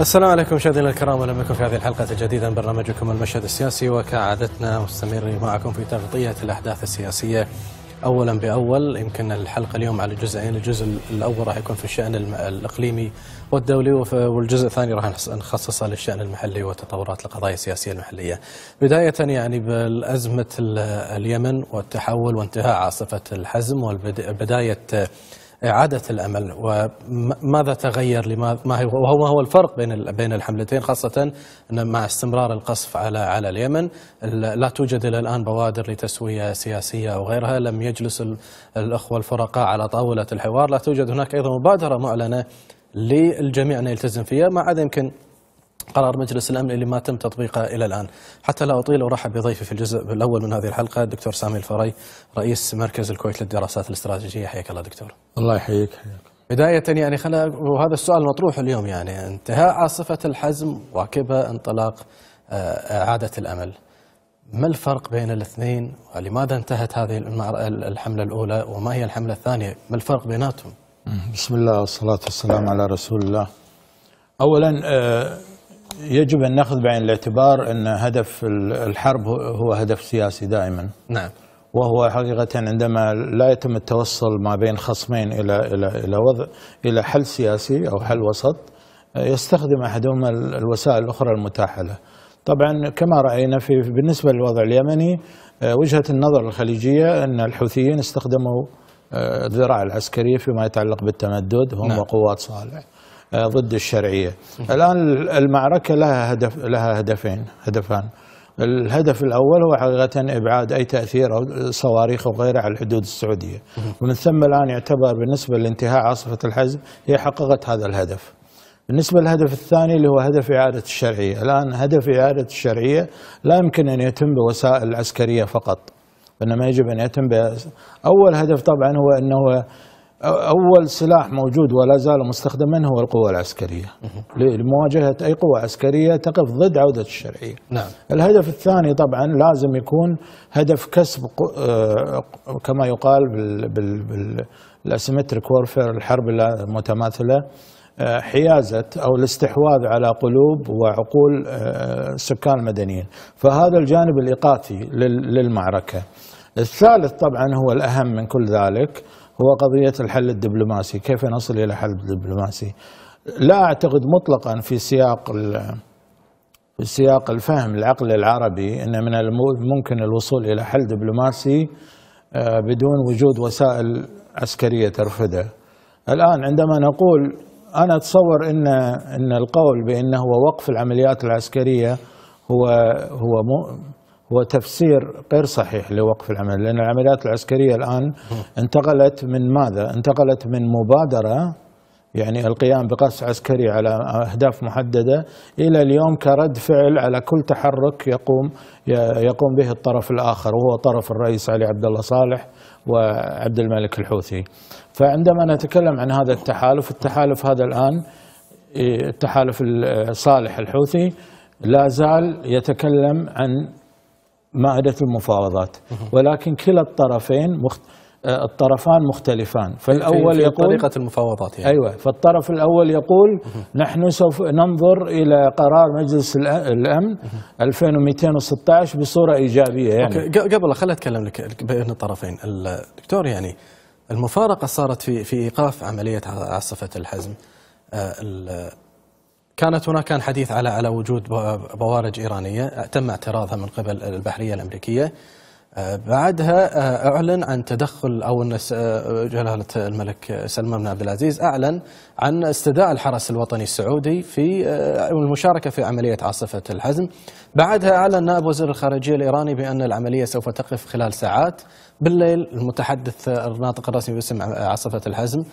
السلام عليكم مشاهدينا الكرام اهلا بكم في هذه الحلقه الجديده من برنامجكم المشهد السياسي وكعادتنا مستمرين معكم في تغطيه الاحداث السياسيه اولا باول يمكن الحلقه اليوم على جزئين، الجزء الاول راح يكون في الشان الاقليمي والدولي والجزء الثاني راح نخصصه للشان المحلي وتطورات القضايا السياسيه المحليه. بدايه يعني بازمه اليمن والتحول وانتهاء عاصفه الحزم وبدايه إعادة الأمل وماذا تغير لما هو هو الفرق بين بين الحملتين خاصة أن مع استمرار القصف على على اليمن لا توجد إلى الآن بوادر لتسوية سياسية أو غيرها لم يجلس الأخوة الفرقاء على طاولة الحوار لا توجد هناك أيضا مبادرة معلنة للجميع أن يلتزم فيها ما عدا يمكن قرار مجلس الأمن اللي ما تم تطبيقه إلى الآن حتى لا أطيل أرحب بضيفي في الجزء الأول من هذه الحلقة الدكتور سامي الفري رئيس مركز الكويت للدراسات الاستراتيجية حياك الله دكتور الله يحييك حياك بداية يعني خلا وهذا السؤال المطروح اليوم يعني انتهاء عاصفة الحزم واكبها انطلاق آه، إعادة الأمل ما الفرق بين الاثنين ولماذا انتهت هذه الحملة الأولى وما هي الحملة الثانية ما الفرق بيناتهم بسم الله والصلاة والسلام على رسول الله أولا آه، يجب ان ناخذ بعين الاعتبار ان هدف الحرب هو هدف سياسي دائما نعم وهو حقيقة عندما لا يتم التوصل ما بين خصمين إلى إلى إلى وضع إلى حل سياسي أو حل وسط يستخدم أحدهما الوسائل الأخرى المتاحة له. طبعا كما رأينا في بالنسبة للوضع اليمني آه، وجهة النظر الخليجية أن الحوثيين استخدموا آه، الذراع العسكرية فيما يتعلق بالتمدد هم نعم. وقوات صالح. آه، ضد الشرعيه. الان المعركه لها هدف لها هدفين هدفان. الهدف الاول هو حقيقه ابعاد اي تاثير او صواريخ او غيره على الحدود السعوديه. ومن ثم الان يعتبر بالنسبه لانتهاء عاصفه الحزم هي حققت هذا الهدف. بالنسبة للهدف الثاني اللي هو هدف إعادة الشرعية الآن هدف إعادة الشرعية لا يمكن أن يتم بوسائل عسكرية فقط إنما يجب أن يتم ب... أول هدف طبعا هو أنه أول سلاح موجود ولا زال مستخدما هو القوة العسكرية لمواجهة أي قوة عسكرية تقف ضد عودة الشرعية نعم. الهدف الثاني طبعا لازم يكون هدف كسب آه، كما يقال بالأسيمتريك وورفير الحرب المتماثلة آه، حيازة أو الاستحواذ على قلوب وعقول آه، سكان المدنيين فهذا الجانب الايقافي للمعركة الثالث طبعا هو الأهم من كل ذلك هو قضية الحل الدبلوماسي كيف نصل إلى حل دبلوماسي لا أعتقد مطلقا في سياق في سياق الفهم العقل العربي أن من الممكن الوصول إلى حل دبلوماسي آه، بدون وجود وسائل عسكرية ترفده الآن عندما نقول أنا أتصور أن أن القول بأنه وقف العمليات العسكرية هو هو وتفسير غير صحيح لوقف العمل لأن العمليات العسكرية الآن انتقلت من ماذا؟ انتقلت من مبادرة يعني القيام بقصف عسكري على أهداف محددة إلى اليوم كرد فعل على كل تحرك يقوم يقوم به الطرف الآخر وهو طرف الرئيس علي عبد الله صالح وعبد الملك الحوثي فعندما نتكلم عن هذا التحالف التحالف هذا الآن التحالف صالح الحوثي لا زال يتكلم عن مائدة المفاوضات ولكن كلا الطرفين مخت... آه، الطرفان مختلفان فالأول في يقول طريقة المفاوضات يعني. أيوة فالطرف الأول يقول نحن سوف ننظر إلى قرار مجلس الأمن 2216 بصورة إيجابية يعني أوكي. قبل خليني أتكلم لك بين الطرفين الدكتور يعني المفارقة صارت في في إيقاف عملية عاصفة الحزم آه، كانت هناك كان حديث على على وجود بوارج ايرانيه تم اعتراضها من قبل البحريه الامريكيه آه، بعدها آه، اعلن عن تدخل او ان آه، جلاله الملك سلمان بن عبد العزيز اعلن عن استداء الحرس الوطني السعودي في المشاركه في عمليه عاصفه الحزم. بعدها اعلن نائب وزير الخارجيه الايراني بان العمليه سوف تقف خلال ساعات بالليل المتحدث الناطق الرسمي باسم عاصفه الحزم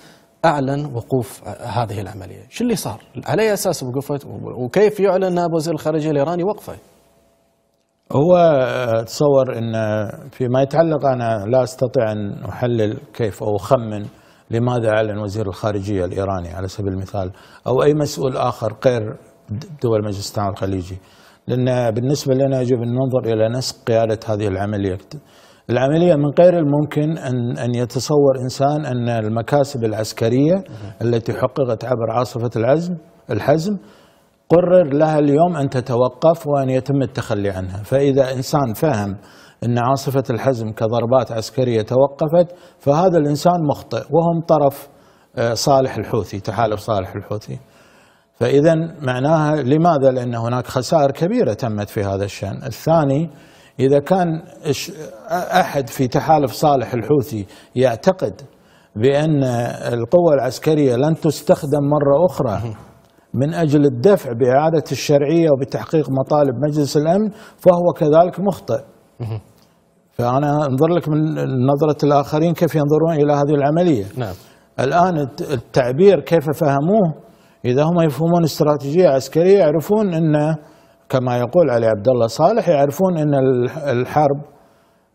اعلن وقوف هذه العمليه، شو اللي صار؟ على اي اساس وقفت؟ وكيف يعلن نائب وزير الخارجيه الايراني وقفه؟ هو اتصور آه، ان فيما يتعلق انا لا استطيع ان احلل كيف او اخمن لماذا اعلن وزير الخارجيه الايراني على سبيل المثال او اي مسؤول اخر غير دول مجلس التعاون الخليجي لان بالنسبه لنا يجب ان ننظر الى نسق قياده هذه العمليه العملية من غير الممكن أن أن يتصور إنسان أن المكاسب العسكرية التي حققت عبر عاصفة العزم الحزم قرر لها اليوم أن تتوقف وأن يتم التخلي عنها فإذا إنسان فهم أن عاصفة الحزم كضربات عسكرية توقفت فهذا الإنسان مخطئ وهم طرف آه، صالح الحوثي تحالف صالح الحوثي فإذا معناها لماذا؟ لأن هناك خسائر كبيرة تمت في هذا الشأن الثاني إذا كان أحد في تحالف صالح الحوثي يعتقد بأن القوة العسكرية لن تستخدم مرة أخرى من أجل الدفع بإعادة الشرعية وبتحقيق مطالب مجلس الأمن فهو كذلك مخطئ فأنا أنظر لك من نظرة الآخرين كيف ينظرون إلى هذه العملية نعم. الآن التعبير كيف فهموه إذا هم يفهمون استراتيجية عسكرية يعرفون أن كما يقول علي عبد الله صالح يعرفون ان الحرب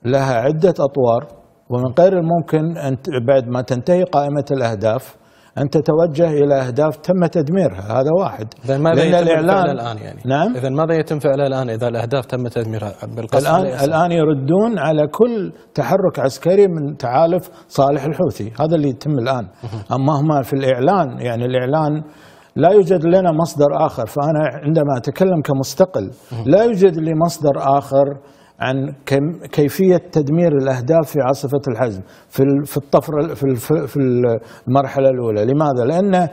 لها عده اطوار ومن غير الممكن ان بعد ما تنتهي قائمه الاهداف ان تتوجه الى اهداف تم تدميرها هذا واحد اذا ماذا يتم فعله الان يعني نعم اذا ماذا يتم فعله الان اذا الاهداف تم تدميرها بالقصف الان الان يردون على كل تحرك عسكري من تعالف صالح الحوثي هذا اللي يتم الان اما هما في الاعلان يعني الاعلان لا يوجد لنا مصدر آخر فأنا عندما أتكلم كمستقل لا يوجد لي مصدر آخر عن كيفيه تدمير الاهداف في عاصفه الحزم في في الطفره في المرحله الاولى، لماذا؟ لان آه،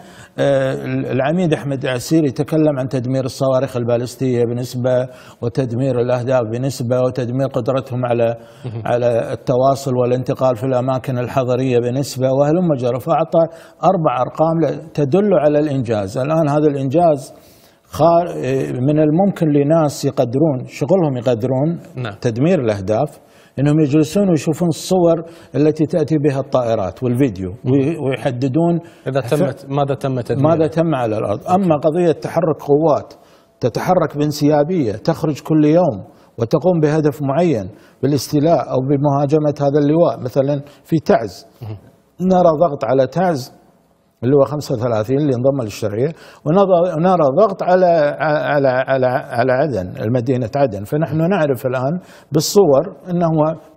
العميد احمد عسيري تكلم عن تدمير الصواريخ البالستيه بنسبه وتدمير الاهداف بنسبه وتدمير قدرتهم على على التواصل والانتقال في الاماكن الحضريه بنسبه وهلم جرى فاعطى اربع ارقام تدل على الانجاز، الان هذا الانجاز إيه، من الممكن لناس يقدرون شغلهم يقدرون نعم. تدمير الاهداف انهم يجلسون ويشوفون الصور التي تاتي بها الطائرات والفيديو ويحددون اذا تمت ماذا تم تدمير ماذا تم على الارض اما قضيه تحرك قوات تتحرك بانسيابيه تخرج كل يوم وتقوم بهدف معين بالاستيلاء او بمهاجمه هذا اللواء مثلا في تعز نرى ضغط على تعز اللي هو 35 اللي انضم للشرعيه ونرى ضغط على على على على عدن مدينه عدن فنحن نعرف الان بالصور انه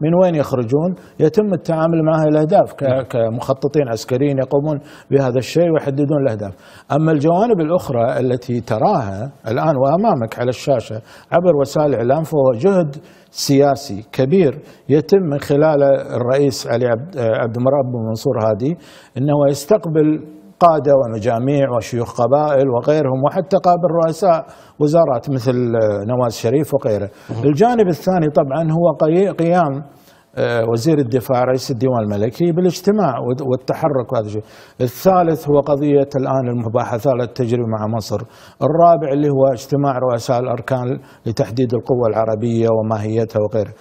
من وين يخرجون يتم التعامل مع الاهداف نعم. كمخططين عسكريين يقومون بهذا الشيء ويحددون الاهداف اما الجوانب الاخرى التي تراها الان وامامك على الشاشه عبر وسائل الاعلام فهو جهد سياسي كبير يتم من خلال الرئيس علي عبد, عبد المراب بن منصور هادي انه يستقبل قاده ومجاميع وشيوخ قبائل وغيرهم وحتى قابل رؤساء وزارات مثل نواز شريف وغيره. الجانب الثاني طبعا هو قيام آه، وزير الدفاع رئيس الديوان الملكي بالاجتماع والتحرك وهذا الشيء الثالث هو قضية الآن المباحثات التجري مع مصر الرابع اللي هو اجتماع رؤساء الأركان لتحديد القوة العربية وماهيتها وغيره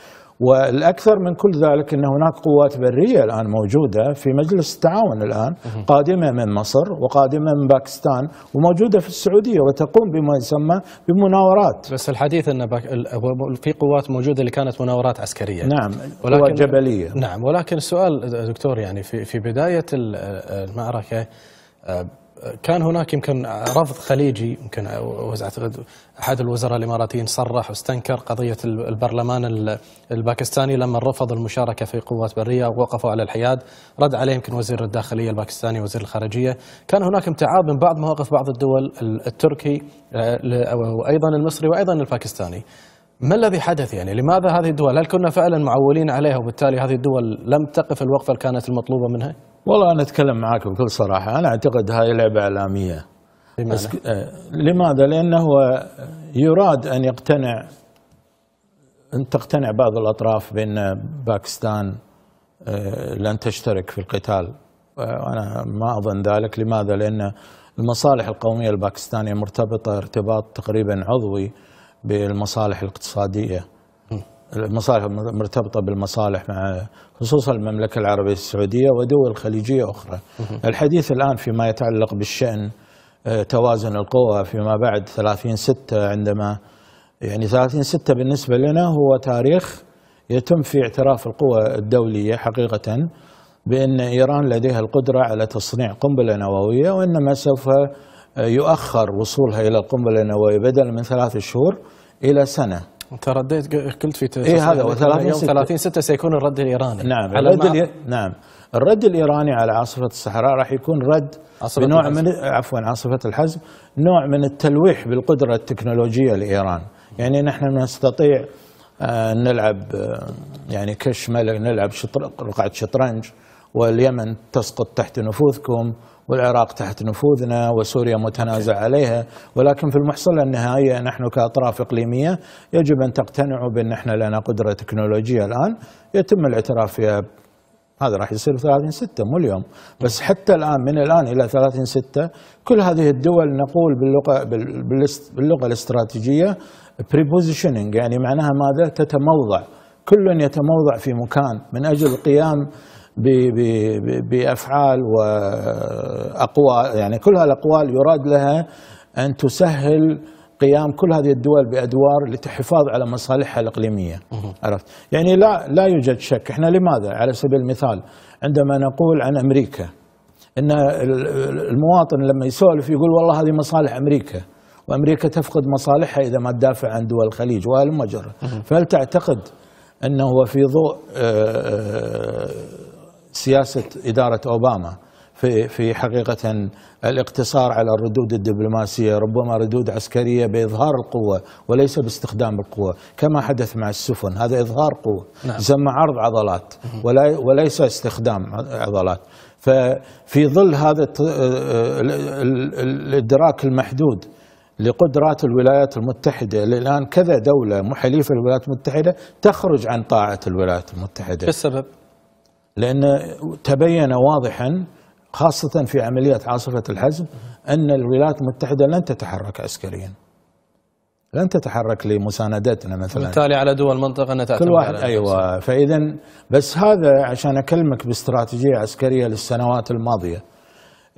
والاكثر من كل ذلك ان هناك قوات بريه الان موجوده في مجلس التعاون الان قادمه من مصر وقادمه من باكستان وموجوده في السعوديه وتقوم بما يسمى بمناورات. بس الحديث ان باك... في قوات موجوده اللي كانت مناورات عسكريه. نعم ولكن قوات جبليه. نعم ولكن السؤال دكتور يعني في في بدايه المعركه آه، كان هناك يمكن رفض خليجي يمكن اعتقد احد الوزراء الاماراتيين صرح واستنكر قضيه البرلمان الباكستاني لما رفض المشاركه في قوات بريه ووقفوا على الحياد، رد عليه يمكن وزير الداخليه الباكستاني وزير الخارجيه، كان هناك امتعاض من بعض مواقف بعض الدول التركي آه، وايضا المصري وايضا الباكستاني. ما الذي حدث يعني؟ لماذا هذه الدول؟ هل كنا فعلا معولين عليها وبالتالي هذه الدول لم تقف الوقفه اللي كانت المطلوبه منها؟ والله انا اتكلم معاك بكل صراحه انا اعتقد هاي لعبه اعلاميه لماذا؟, آه، لماذا؟ لانه يراد ان يقتنع ان تقتنع بعض الاطراف بان باكستان آه، لن تشترك في القتال انا ما اظن ذلك لماذا؟ لان المصالح القوميه الباكستانيه مرتبطه ارتباط تقريبا عضوي بالمصالح الاقتصاديه المصالح مرتبطة بالمصالح مع خصوصا المملكة العربية السعودية ودول خليجية أخرى الحديث الآن فيما يتعلق بالشأن آه، توازن القوى فيما بعد 30 6 عندما يعني 30 6 بالنسبة لنا هو تاريخ يتم في اعتراف القوى الدولية حقيقة بأن إيران لديها القدرة على تصنيع قنبلة نووية وإنما سوف آه، يؤخر وصولها إلى القنبلة النووية بدلا من ثلاث شهور إلى سنة انت رديت قلت في إيه هذا يوم 30 6 سيكون الرد الايراني نعم على الرد الي... نعم الرد الايراني على عاصفه الصحراء راح يكون رد بنوع الحزم. من عفوا عاصفه الحزم نوع من التلويح بالقدره التكنولوجيه لايران يعني نحن نستطيع آه، نلعب آه، يعني كشمال نلعب شطر... رقعه شطرنج واليمن تسقط تحت نفوذكم والعراق تحت نفوذنا وسوريا متنازع عليها ولكن في المحصلة النهائية نحن كأطراف إقليمية يجب أن تقتنعوا بأن احنا لنا قدرة تكنولوجية الآن يتم الاعتراف فيها هذا راح يصير في 30 6 مو اليوم بس حتى الان من الان الى 30 6 كل هذه الدول نقول باللغه باللغه الاستراتيجيه يعني معناها ماذا تتموضع كل يتموضع في مكان من اجل قيام بافعال واقوال يعني كل هالاقوال يراد لها ان تسهل قيام كل هذه الدول بادوار للحفاظ على مصالحها الاقليميه عرفت يعني لا لا يوجد شك احنا لماذا على سبيل المثال عندما نقول عن امريكا ان المواطن لما يسولف يقول والله هذه مصالح امريكا وامريكا تفقد مصالحها اذا ما تدافع عن دول الخليج وهل مجرى فهل تعتقد انه في ضوء آه، آه، سياسة إدارة أوباما في في حقيقة الاقتصار على الردود الدبلوماسية ربما ردود عسكرية بإظهار القوة وليس باستخدام القوة كما حدث مع السفن هذا إظهار قوة نعم. يسمى عرض عضلات وليس استخدام عضلات ففي ظل هذا الإدراك المحدود لقدرات الولايات المتحدة الآن كذا دولة حليفة الولايات المتحدة تخرج عن طاعة الولايات المتحدة بالسبب لأن تبين واضحا خاصة في عملية عاصفة الحزم أن الولايات المتحدة لن تتحرك عسكريا لن تتحرك لمساندتنا مثلا بالتالي على دول المنطقة أن تأتي كل واحد أيوة فإذا بس هذا عشان أكلمك باستراتيجية عسكرية للسنوات الماضية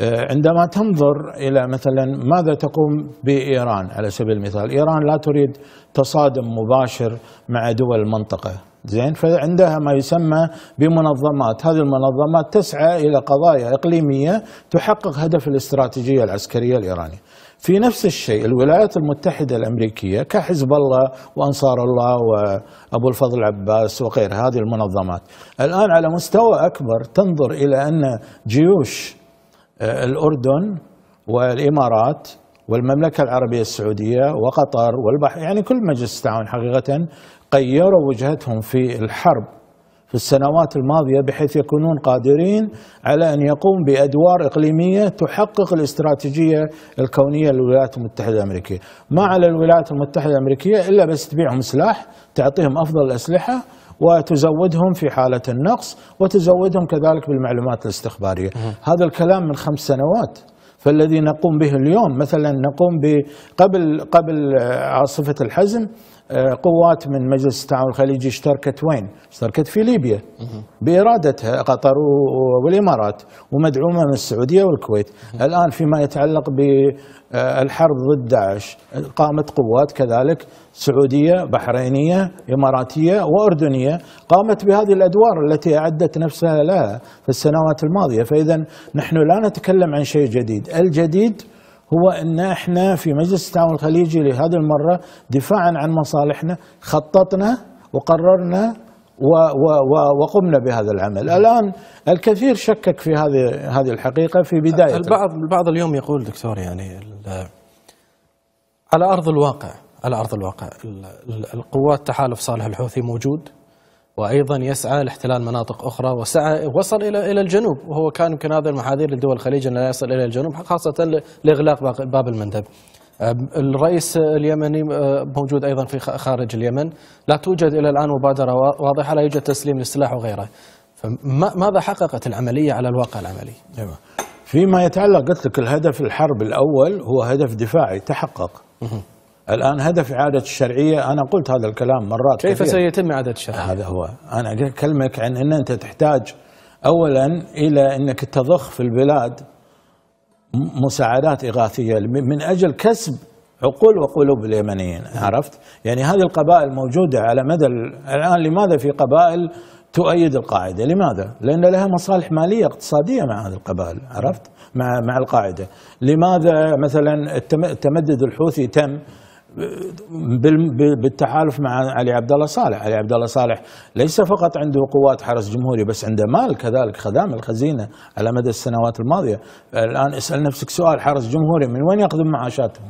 آه، عندما تنظر إلى مثلا ماذا تقوم بإيران على سبيل المثال إيران لا تريد تصادم مباشر مع دول المنطقة زين فعندها ما يسمى بمنظمات، هذه المنظمات تسعى الى قضايا اقليميه تحقق هدف الاستراتيجيه العسكريه الايرانيه. في نفس الشيء الولايات المتحده الامريكيه كحزب الله وانصار الله وابو الفضل العباس وغير هذه المنظمات، الان على مستوى اكبر تنظر الى ان جيوش آه، الاردن والامارات والمملكة العربية السعودية وقطر والبحر يعني كل مجلس التعاون حقيقة غيروا وجهتهم في الحرب في السنوات الماضية بحيث يكونون قادرين على أن يقوم بأدوار إقليمية تحقق الاستراتيجية الكونية للولايات المتحدة الأمريكية ما على الولايات المتحدة الأمريكية إلا بس تبيعهم سلاح تعطيهم أفضل الأسلحة وتزودهم في حالة النقص وتزودهم كذلك بالمعلومات الاستخبارية هذا الكلام من خمس سنوات فالذي نقوم به اليوم مثلا نقوم قبل قبل عاصفة الحزم قوات من مجلس التعاون الخليجي اشتركت وين؟ اشتركت في ليبيا بارادتها قطر والامارات ومدعومه من السعوديه والكويت، الان فيما يتعلق بالحرب ضد داعش قامت قوات كذلك سعوديه، بحرينيه، اماراتيه واردنيه، قامت بهذه الادوار التي اعدت نفسها لها في السنوات الماضيه، فاذا نحن لا نتكلم عن شيء جديد، الجديد هو ان احنا في مجلس التعاون الخليجي لهذه المره دفاعا عن مصالحنا خططنا وقررنا و و و وقمنا بهذا العمل الان الكثير شكك في هذه هذه الحقيقه في بدايه البعض البعض اليوم يقول دكتور يعني على ارض الواقع على ارض الواقع القوات تحالف صالح الحوثي موجود وايضا يسعى لاحتلال مناطق اخرى وسعى وصل الى الى الجنوب وهو كان يمكن هذا المحاذير لدول الخليج ان لا يصل الى الجنوب خاصه لاغلاق باب المندب. الرئيس اليمني موجود ايضا في خارج اليمن، لا توجد الى الان مبادره واضحه لا يوجد تسليم للسلاح وغيره. فماذا حققت العمليه على الواقع العملي؟ أيوة. فيما يتعلق قلت لك الهدف الحرب الاول هو هدف دفاعي تحقق. الآن هدف إعادة الشرعية أنا قلت هذا الكلام مرات كيف كثير. سيتم إعادة الشرعية؟ هذا هو أنا أكلمك عن أن أنت تحتاج أولا إلى أنك تضخ في البلاد مساعدات إغاثية من أجل كسب عقول وقلوب اليمنيين عرفت؟ يعني هذه القبائل موجودة على مدى الآن لماذا في قبائل تؤيد القاعدة لماذا؟ لأن لها مصالح مالية اقتصادية مع هذه القبائل عرفت؟ مع مع القاعدة لماذا مثلا التمدد الحوثي تم بالتحالف مع علي عبد الله صالح، علي عبد الله صالح ليس فقط عنده قوات حرس جمهوري بس عنده مال كذلك خدام الخزينه على مدى السنوات الماضيه، الان اسال نفسك سؤال حرس جمهوري من وين يقدم معاشاتهم؟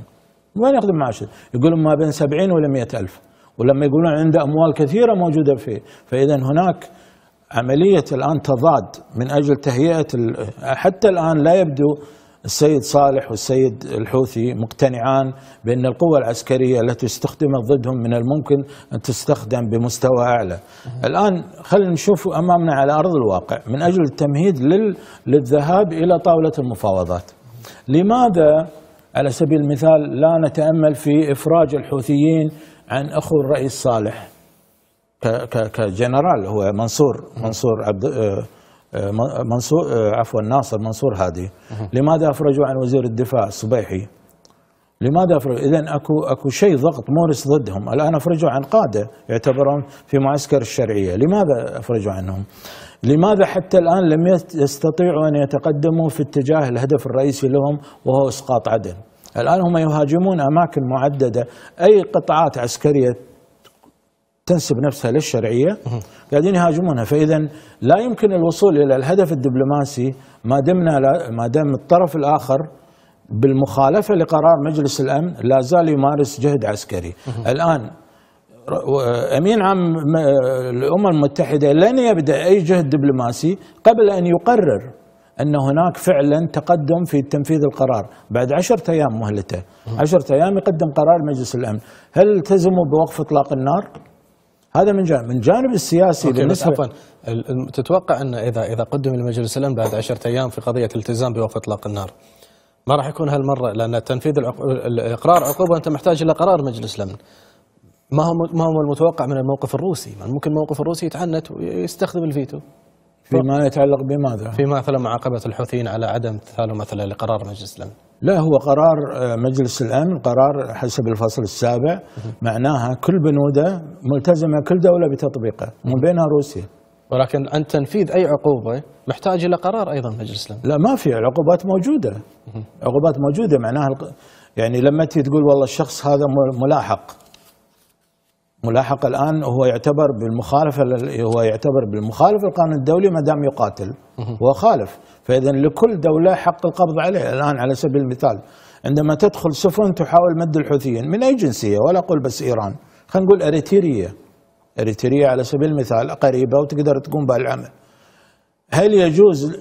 من وين يقدم معاشاتهم؟ يقولون ما بين 70 ولا 100,000 ألف ولما يقولون عنده اموال كثيره موجوده فيه، فاذا هناك عمليه الان تضاد من اجل تهيئه حتى الان لا يبدو السيد صالح والسيد الحوثي مقتنعان بأن القوة العسكرية التي استخدمت ضدهم من الممكن أن تستخدم بمستوى أعلى الآن خلينا نشوف أمامنا على أرض الواقع من أجل التمهيد لل... للذهاب إلى طاولة المفاوضات لماذا على سبيل المثال لا نتأمل في إفراج الحوثيين عن أخو الرئيس صالح كجنرال هو منصور منصور عبد آه، منصور آه، عفوا ناصر منصور هادي لماذا افرجوا عن وزير الدفاع الصبيحي؟ لماذا افرجوا؟ اذا اكو اكو شيء ضغط مورس ضدهم، الان افرجوا عن قاده يعتبرون في معسكر الشرعيه، لماذا افرجوا عنهم؟ لماذا حتى الان لم يستطيعوا ان يتقدموا في اتجاه الهدف الرئيسي لهم وهو اسقاط عدن؟ الان هم يهاجمون اماكن معدده، اي قطعات عسكريه تنسب نفسها للشرعيه قاعدين يهاجمونها فاذا لا يمكن الوصول الى الهدف الدبلوماسي ما دمنا ما دام الطرف الاخر بالمخالفه لقرار مجلس الامن لا زال يمارس جهد عسكري الان امين عام الامم المتحده لن يبدا اي جهد دبلوماسي قبل ان يقرر ان هناك فعلا تقدم في تنفيذ القرار بعد عشرة ايام مهلته عشرة ايام يقدم قرار مجلس الامن هل التزموا بوقف اطلاق النار هذا من جانب من جانب السياسي بالنسبه عفوا تتوقع ان اذا اذا قدم لمجلس الامن بعد 10 ايام في قضيه التزام بوقف اطلاق النار ما راح يكون هالمره لان تنفيذ الاقرار اقرار عقوبه انت محتاج الى قرار مجلس الامن ما هو ما هو المتوقع من الموقف الروسي؟ ممكن الموقف الروسي يتعنت ويستخدم الفيتو فيما يتعلق بماذا؟ فيما مثلا معاقبه الحوثيين على عدم امتثاله مثلا لقرار مجلس الامن لا هو قرار آه، مجلس الامن قرار حسب الفصل السابع معناها كل بنوده ملتزمه كل دوله بتطبيقه من بينها روسيا ولكن ان تنفيذ اي عقوبه محتاج الى قرار ايضا مجلس الامن لا ما في العقوبات موجوده عقوبات موجوده معناها يعني لما تجي تقول والله الشخص هذا ملاحق ملاحق الان هو يعتبر بالمخالفه هو يعتبر بالمخالف القانون الدولي ما دام يقاتل هو خالف فإذا لكل دولة حق القبض عليه الآن على سبيل المثال عندما تدخل سفن تحاول مد الحوثيين من أي جنسية ولا أقول بس إيران خلينا نقول أريتريا أريتريا على سبيل المثال قريبة وتقدر تقوم بالعمل هل يجوز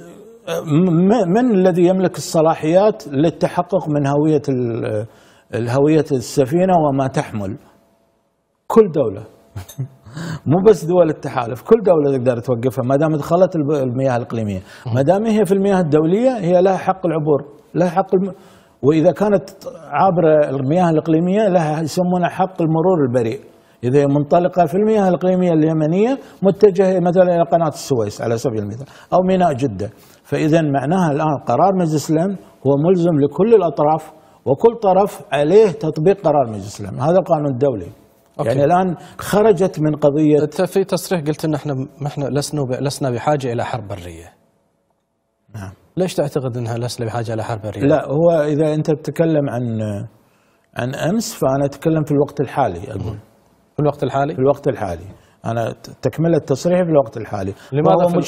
من الذي يملك الصلاحيات للتحقق من هوية الهوية السفينة وما تحمل كل دولة مو بس دول التحالف كل دولة تقدر توقفها ما دام دخلت المياه الإقليمية ما دام هي في المياه الدولية هي لها حق العبور لها حق الم... وإذا كانت عابرة المياه الإقليمية لها يسمونها حق المرور البريء إذا هي منطلقة في المياه الإقليمية اليمنية متجهة مثلا إلى قناة السويس على سبيل المثال أو ميناء جدة فإذا معناها الآن قرار مجلس الأمن هو ملزم لكل الأطراف وكل طرف عليه تطبيق قرار مجلس الأمن هذا القانون الدولي يعني أوكي. يعني الان خرجت من قضيه انت في تصريح قلت ان احنا ما احنا لسنا لسنا بحاجه الى حرب بريه. نعم. ليش تعتقد انها لسنا بحاجه الى حرب بريه؟ لا هو اذا انت بتتكلم عن عن امس فانا اتكلم في الوقت الحالي اقول. في الوقت الحالي؟ في الوقت الحالي. أنا تكملة تصريحي في الوقت الحالي لماذا وهو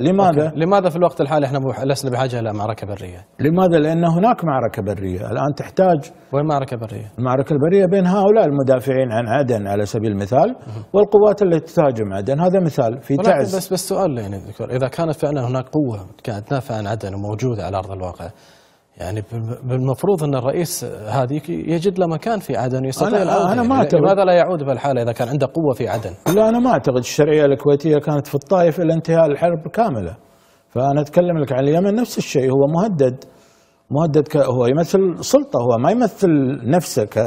لماذا؟ أوكي. لماذا في الوقت الحالي احنا لسنا بحاجة إلى معركة برية؟ لماذا؟ لأن هناك معركة برية الآن تحتاج وين معركة برية؟ المعركة البرية بين هؤلاء المدافعين عن عدن على سبيل المثال والقوات التي تهاجم عدن هذا مثال في تعز بس بس سؤال يعني دكتور إذا كانت فعلا هناك قوة كانت تدافع عن عدن وموجودة على أرض الواقع يعني بالمفروض ان الرئيس هذه يجد له مكان في عدن يستطيع أنا, أنا ما يعني أعتقد لماذا لا يعود بالحاله اذا كان عنده قوه في عدن؟ لا انا ما اعتقد الشرعيه الكويتيه كانت في الطائف الى انتهاء الحرب كامله فانا اتكلم لك عن اليمن نفس الشيء هو مهدد مهدد ك... هو يمثل سلطة هو ما يمثل نفسه ك...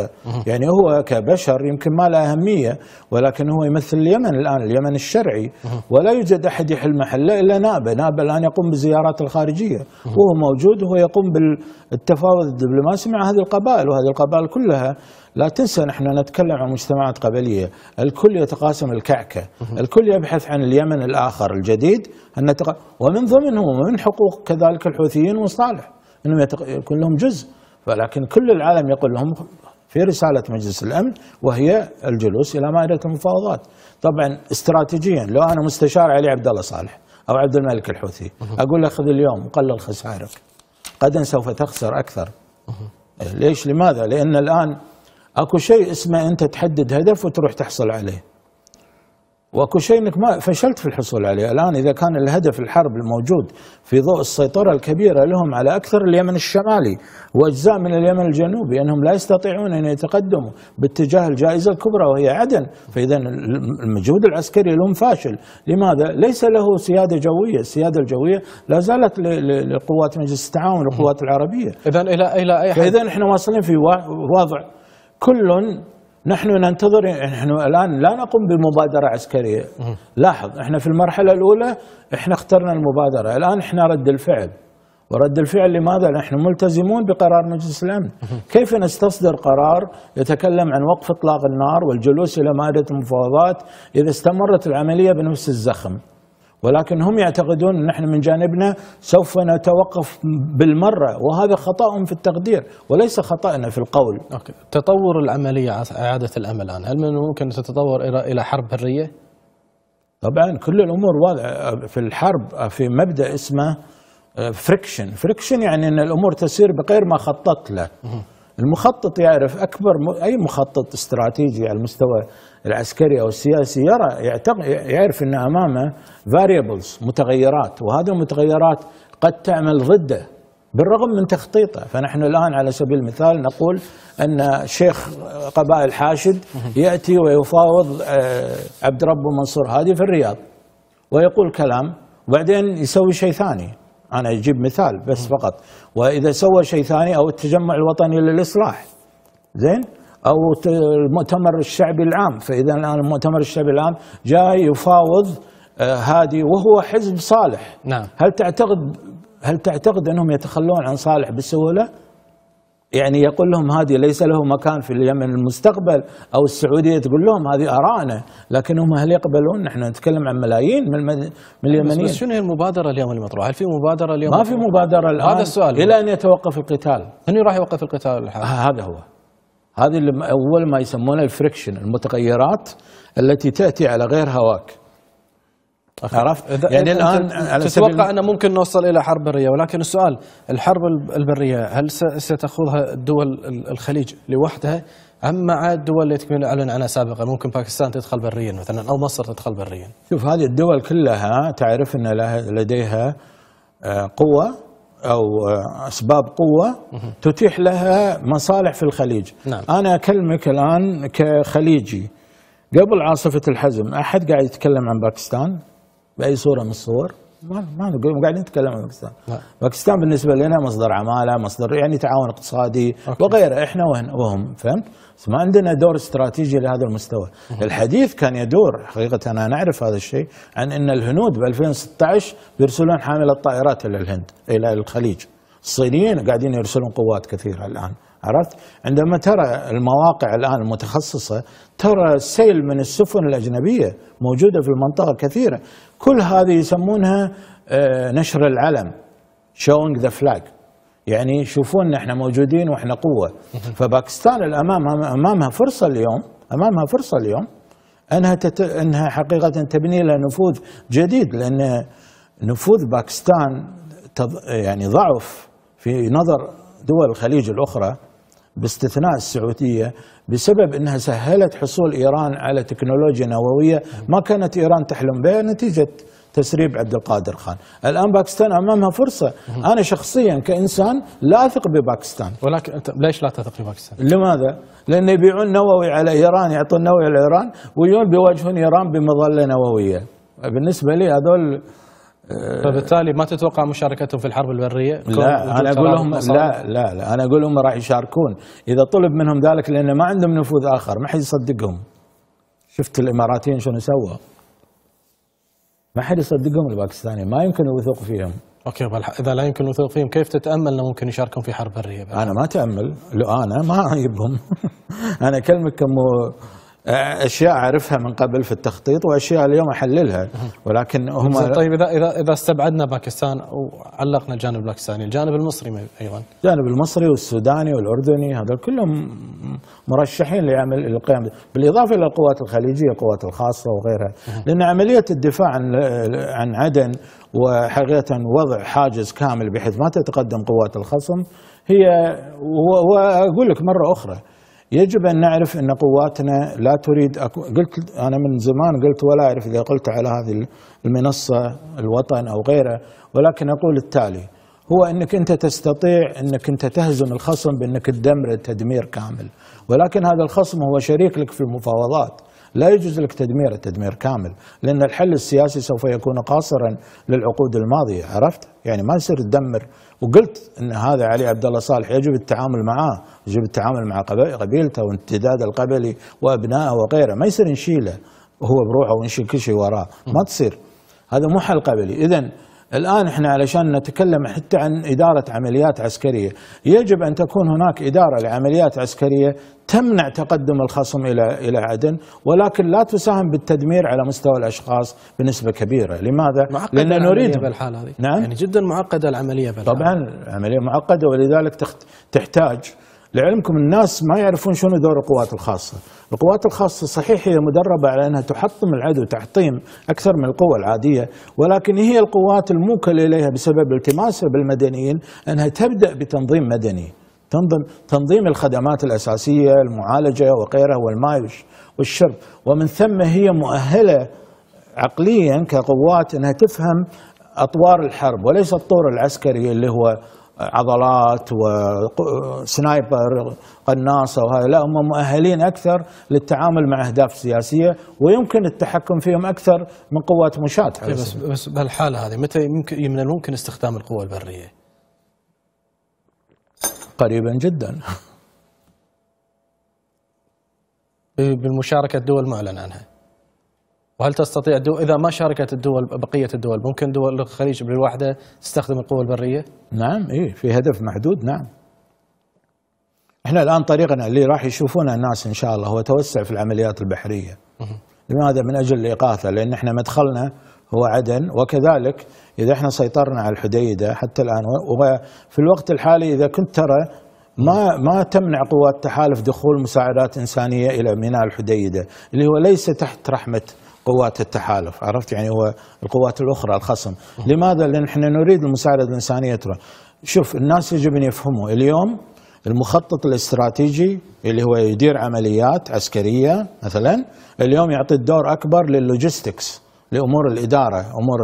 يعني هو كبشر يمكن ما له أهمية ولكن هو يمثل اليمن الآن اليمن الشرعي ولا يوجد أحد يحل محله إلا نابه نابه الآن يقوم بالزيارات الخارجية وهو موجود وهو يقوم بالتفاوض الدبلوماسي مع هذه القبائل وهذه القبائل كلها لا تنسى نحن نتكلم عن مجتمعات قبلية الكل يتقاسم الكعكة الكل يبحث عن اليمن الآخر الجديد ومن ضمنهم ومن حقوق كذلك الحوثيين وصالح انهم يكون لهم جزء ولكن كل العالم يقول لهم في رسالة مجلس الأمن وهي الجلوس إلى مائدة المفاوضات طبعا استراتيجيا لو أنا مستشار علي عبد الله صالح أو عبد الملك الحوثي أقول له خذ اليوم وقلل خسائرك غدا سوف تخسر أكثر إيه، ليش لماذا لأن الآن أكو شيء اسمه أنت تحدد هدف وتروح تحصل عليه واكو شيء انك ما فشلت في الحصول عليه، الان اذا كان الهدف الحرب الموجود في ضوء السيطره الكبيره لهم على اكثر اليمن الشمالي واجزاء من اليمن الجنوبي انهم لا يستطيعون ان يتقدموا باتجاه الجائزه الكبرى وهي عدن، فاذا المجهود العسكري لهم فاشل، لماذا؟ ليس له سياده جويه، السياده الجويه لا زالت لقوات مجلس التعاون والقوات العربيه. اذا الى الى اي حد؟ فاذا احنا واصلين في وضع كل نحن ننتظر نحن الان لا نقوم بمبادره عسكريه لاحظ احنا في المرحله الاولى احنا اخترنا المبادره الان احنا رد الفعل ورد الفعل لماذا؟ نحن ملتزمون بقرار مجلس الامن، كيف نستصدر قرار يتكلم عن وقف اطلاق النار والجلوس الى مائده المفاوضات اذا استمرت العمليه بنفس الزخم؟ ولكن هم يعتقدون ان احنا من جانبنا سوف نتوقف بالمره وهذا خطأهم في التقدير وليس خطأنا في القول. أوكي. تطور العمليه اعاده الامل الان، هل من الممكن تتطور الى حرب بريه؟ طبعا كل الامور واضحه في الحرب في مبدا اسمه فريكشن، آه، فريكشن يعني ان الامور تسير بغير ما خططت له. المخطط يعرف اكبر اي مخطط استراتيجي على المستوى العسكري او السياسي يرى يعرف ان امامه فاريبلز متغيرات وهذه المتغيرات قد تعمل ضده بالرغم من تخطيطه فنحن الآن على سبيل المثال نقول أن شيخ قبائل حاشد يأتي ويفاوض آه، عبد ربه منصور هادي في الرياض ويقول كلام وبعدين يسوي شيء ثاني أنا أجيب مثال بس فقط وإذا سوى شيء ثاني أو التجمع الوطني للإصلاح زين او المؤتمر الشعبي العام فاذا الان المؤتمر الشعبي العام جاي يفاوض هادي آه، وهو حزب صالح نعم هل تعتقد هل تعتقد انهم يتخلون عن صالح بسهوله؟ يعني يقول لهم هذه ليس له مكان في اليمن المستقبل او السعوديه تقول لهم هذه ارائنا لكنهم هل يقبلون؟ نحن نتكلم عن ملايين من المد... من اليمنيين بس شنو هي المبادره اليوم المطروحه؟ هل في مبادره اليوم؟ ما في مبادره الان هذا السؤال الى ان يتوقف القتال من راح يوقف القتال الحالي؟ هذا هو هذه اللي اول ما يسمونها الفريكشن المتغيرات التي تاتي على غير هواك عرفت؟ يعني الان على تتوقع انه ممكن نوصل الى حرب بريه ولكن السؤال الحرب البريه هل ستخوضها دول الخليج لوحدها ام مع الدول اللي تكمل اعلن عنها سابقا ممكن باكستان تدخل بريا مثلا او مصر تدخل بريا؟ شوف هذه الدول كلها تعرف ان لديها آه، قوه او اسباب قوه تتيح لها مصالح في الخليج نعم. انا اكلمك الان كخليجي قبل عاصفه الحزم احد قاعد يتكلم عن باكستان باي صوره من الصور ما ما نقول قاعدين نتكلم عن باكستان باكستان بالنسبه لنا مصدر عماله مصدر يعني تعاون اقتصادي أوكي. وغيره احنا وهم فهمت بس ما عندنا دور استراتيجي لهذا المستوى الحديث كان يدور حقيقه انا نعرف هذا الشيء عن ان الهنود ب 2016 بيرسلون حامل طائرات الى الهند الى الخليج الصينيين قاعدين يرسلون قوات كثيره الان عرفت؟ عندما ترى المواقع الان المتخصصه ترى سيل من السفن الاجنبيه موجوده في المنطقه كثيره، كل هذه يسمونها آه، نشر العلم showing ذا فلاج يعني شوفونا احنا موجودين واحنا قوه فباكستان الامام امامها فرصه اليوم امامها فرصه اليوم انها تت... انها حقيقه تبني لها نفوذ جديد لان نفوذ باكستان تض... يعني ضعف في نظر دول الخليج الاخرى باستثناء السعودية بسبب أنها سهلت حصول إيران على تكنولوجيا نووية ما كانت إيران تحلم بها نتيجة تسريب عبد القادر خان الآن باكستان أمامها فرصة أنا شخصيا كإنسان لا أثق بباكستان ولكن أنت ليش لا تثق بباكستان لماذا؟ لأن يبيعون نووي على إيران يعطون نووي على إيران ويجون بيواجهون إيران بمظلة نووية بالنسبة لي هذول فبالتالي ما تتوقع مشاركتهم في الحرب البريه؟ لا انا اقول لهم لا لا لا انا اقول لهم راح يشاركون اذا طلب منهم ذلك لان ما عندهم نفوذ اخر ما حد يصدقهم. شفت الاماراتيين شنو سووا؟ ما حد يصدقهم الباكستاني ما يمكن الوثوق فيهم. اوكي اذا لا يمكن الوثوق فيهم كيف تتامل انه ممكن يشاركون في حرب بريه؟ انا ما اتامل لو انا ما اجيبهم انا اكلمك كم آه، اشياء اعرفها من قبل في التخطيط واشياء اليوم احللها ولكن هم طيب اذا اذا اذا استبعدنا باكستان وعلقنا الجانب الباكستاني، الجانب المصري ايضا الجانب المصري والسوداني والاردني هذول كلهم مرشحين لعمل القيام بالاضافه الى القوات الخليجيه، القوات الخاصه وغيرها، لان عمليه الدفاع عن عن عدن وحقيقه وضع حاجز كامل بحيث ما تتقدم قوات الخصم هي واقول لك مره اخرى يجب ان نعرف ان قواتنا لا تريد أكو قلت انا من زمان قلت ولا اعرف اذا قلت على هذه المنصه الوطن او غيره ولكن اقول التالي هو انك انت تستطيع انك انت تهزم الخصم بانك تدمره تدمير كامل ولكن هذا الخصم هو شريك لك في المفاوضات لا يجوز لك تدمير التدمير كامل لأن الحل السياسي سوف يكون قاصرا للعقود الماضية عرفت يعني ما يصير تدمر وقلت أن هذا علي عبد الله صالح يجب التعامل معاه يجب التعامل مع قبيلته وانتداد القبلي وأبنائه وغيره ما يصير نشيله هو بروحه ونشيل كل شيء وراه ما تصير هذا مو حل قبلي إذا الآن احنا علشان نتكلم حتى عن إدارة عمليات عسكرية يجب أن تكون هناك إدارة لعمليات عسكرية تمنع تقدم الخصم إلى إلى عدن ولكن لا تساهم بالتدمير على مستوى الأشخاص بنسبة كبيرة لماذا؟ معقدة لأن نريد هذه نعم؟ يعني جدا معقدة العملية بالحالة. طبعا العملية معقدة ولذلك تحتاج لعلمكم الناس ما يعرفون شنو دور القوات الخاصة القوات الخاصة صحيح هي مدربة على أنها تحطم العدو تحطيم أكثر من القوة العادية ولكن هي القوات الموكلة إليها بسبب التماسها بالمدنيين أنها تبدأ بتنظيم مدني تنظم تنظيم الخدمات الأساسية المعالجة وغيرها والماء والشرب ومن ثم هي مؤهلة عقليا كقوات أنها تفهم أطوار الحرب وليس الطور العسكري اللي هو عضلات وسنايبر قناصه وهذا لا هم مؤهلين اكثر للتعامل مع اهداف سياسيه ويمكن التحكم فيهم اكثر من قوات مشاة إيه، بس بس بهالحاله هذه متى يمكن من الممكن استخدام القوه البريه؟ قريبا جدا إيه، بالمشاركه الدول معلن عنها وهل تستطيع الدول اذا ما شاركت الدول بقيه الدول ممكن دول الخليج بالوحده تستخدم القوه البريه؟ نعم اي في هدف محدود نعم. احنا الان طريقنا اللي راح يشوفونه الناس ان شاء الله هو توسع في العمليات البحريه. لماذا؟ من اجل الاغاثه لان احنا مدخلنا هو عدن وكذلك اذا احنا سيطرنا على الحديده حتى الان وفي الوقت الحالي اذا كنت ترى ما ما تمنع قوات تحالف دخول مساعدات انسانيه الى ميناء الحديده اللي هو ليس تحت رحمه قوات التحالف عرفت يعني هو القوات الاخرى الخصم لماذا لان احنا نريد المساعده الانسانيه ترى شوف الناس يجب ان يفهموا اليوم المخطط الاستراتيجي اللي هو يدير عمليات عسكريه مثلا اليوم يعطي الدور اكبر لللوجيستكس لامور الاداره، امور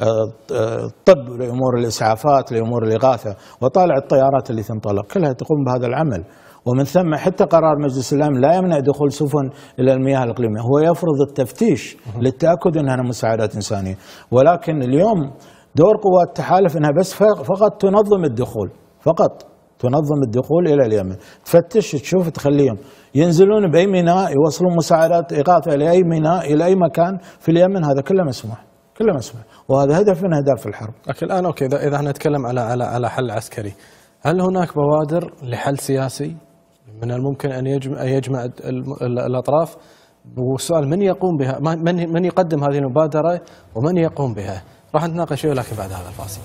الطب، آه، لامور الاسعافات، لامور الاغاثه، وطالع الطيارات اللي تنطلق كلها تقوم بهذا العمل، ومن ثم حتى قرار مجلس الامن لا يمنع دخول سفن الى المياه الاقليميه، هو يفرض التفتيش للتاكد انها مساعدات انسانيه، ولكن اليوم دور قوات التحالف انها بس فقط تنظم الدخول، فقط تنظم الدخول الى اليمن، تفتش تشوف تخليهم ينزلون باي ميناء يوصلون مساعدات اغاثه لاي ميناء الى اي مكان في اليمن هذا كله مسموح. كله مسموح وهذا هدف من اهداف الحرب. لكن الان اوكي اذا احنا نتكلم على على على حل عسكري، هل هناك بوادر لحل سياسي من الممكن أن يجمع, يجمع الأطراف والسؤال من يقوم بها من, من يقدم هذه المبادرة ومن يقوم بها راح نتناقش لكن بعد هذا الفاصل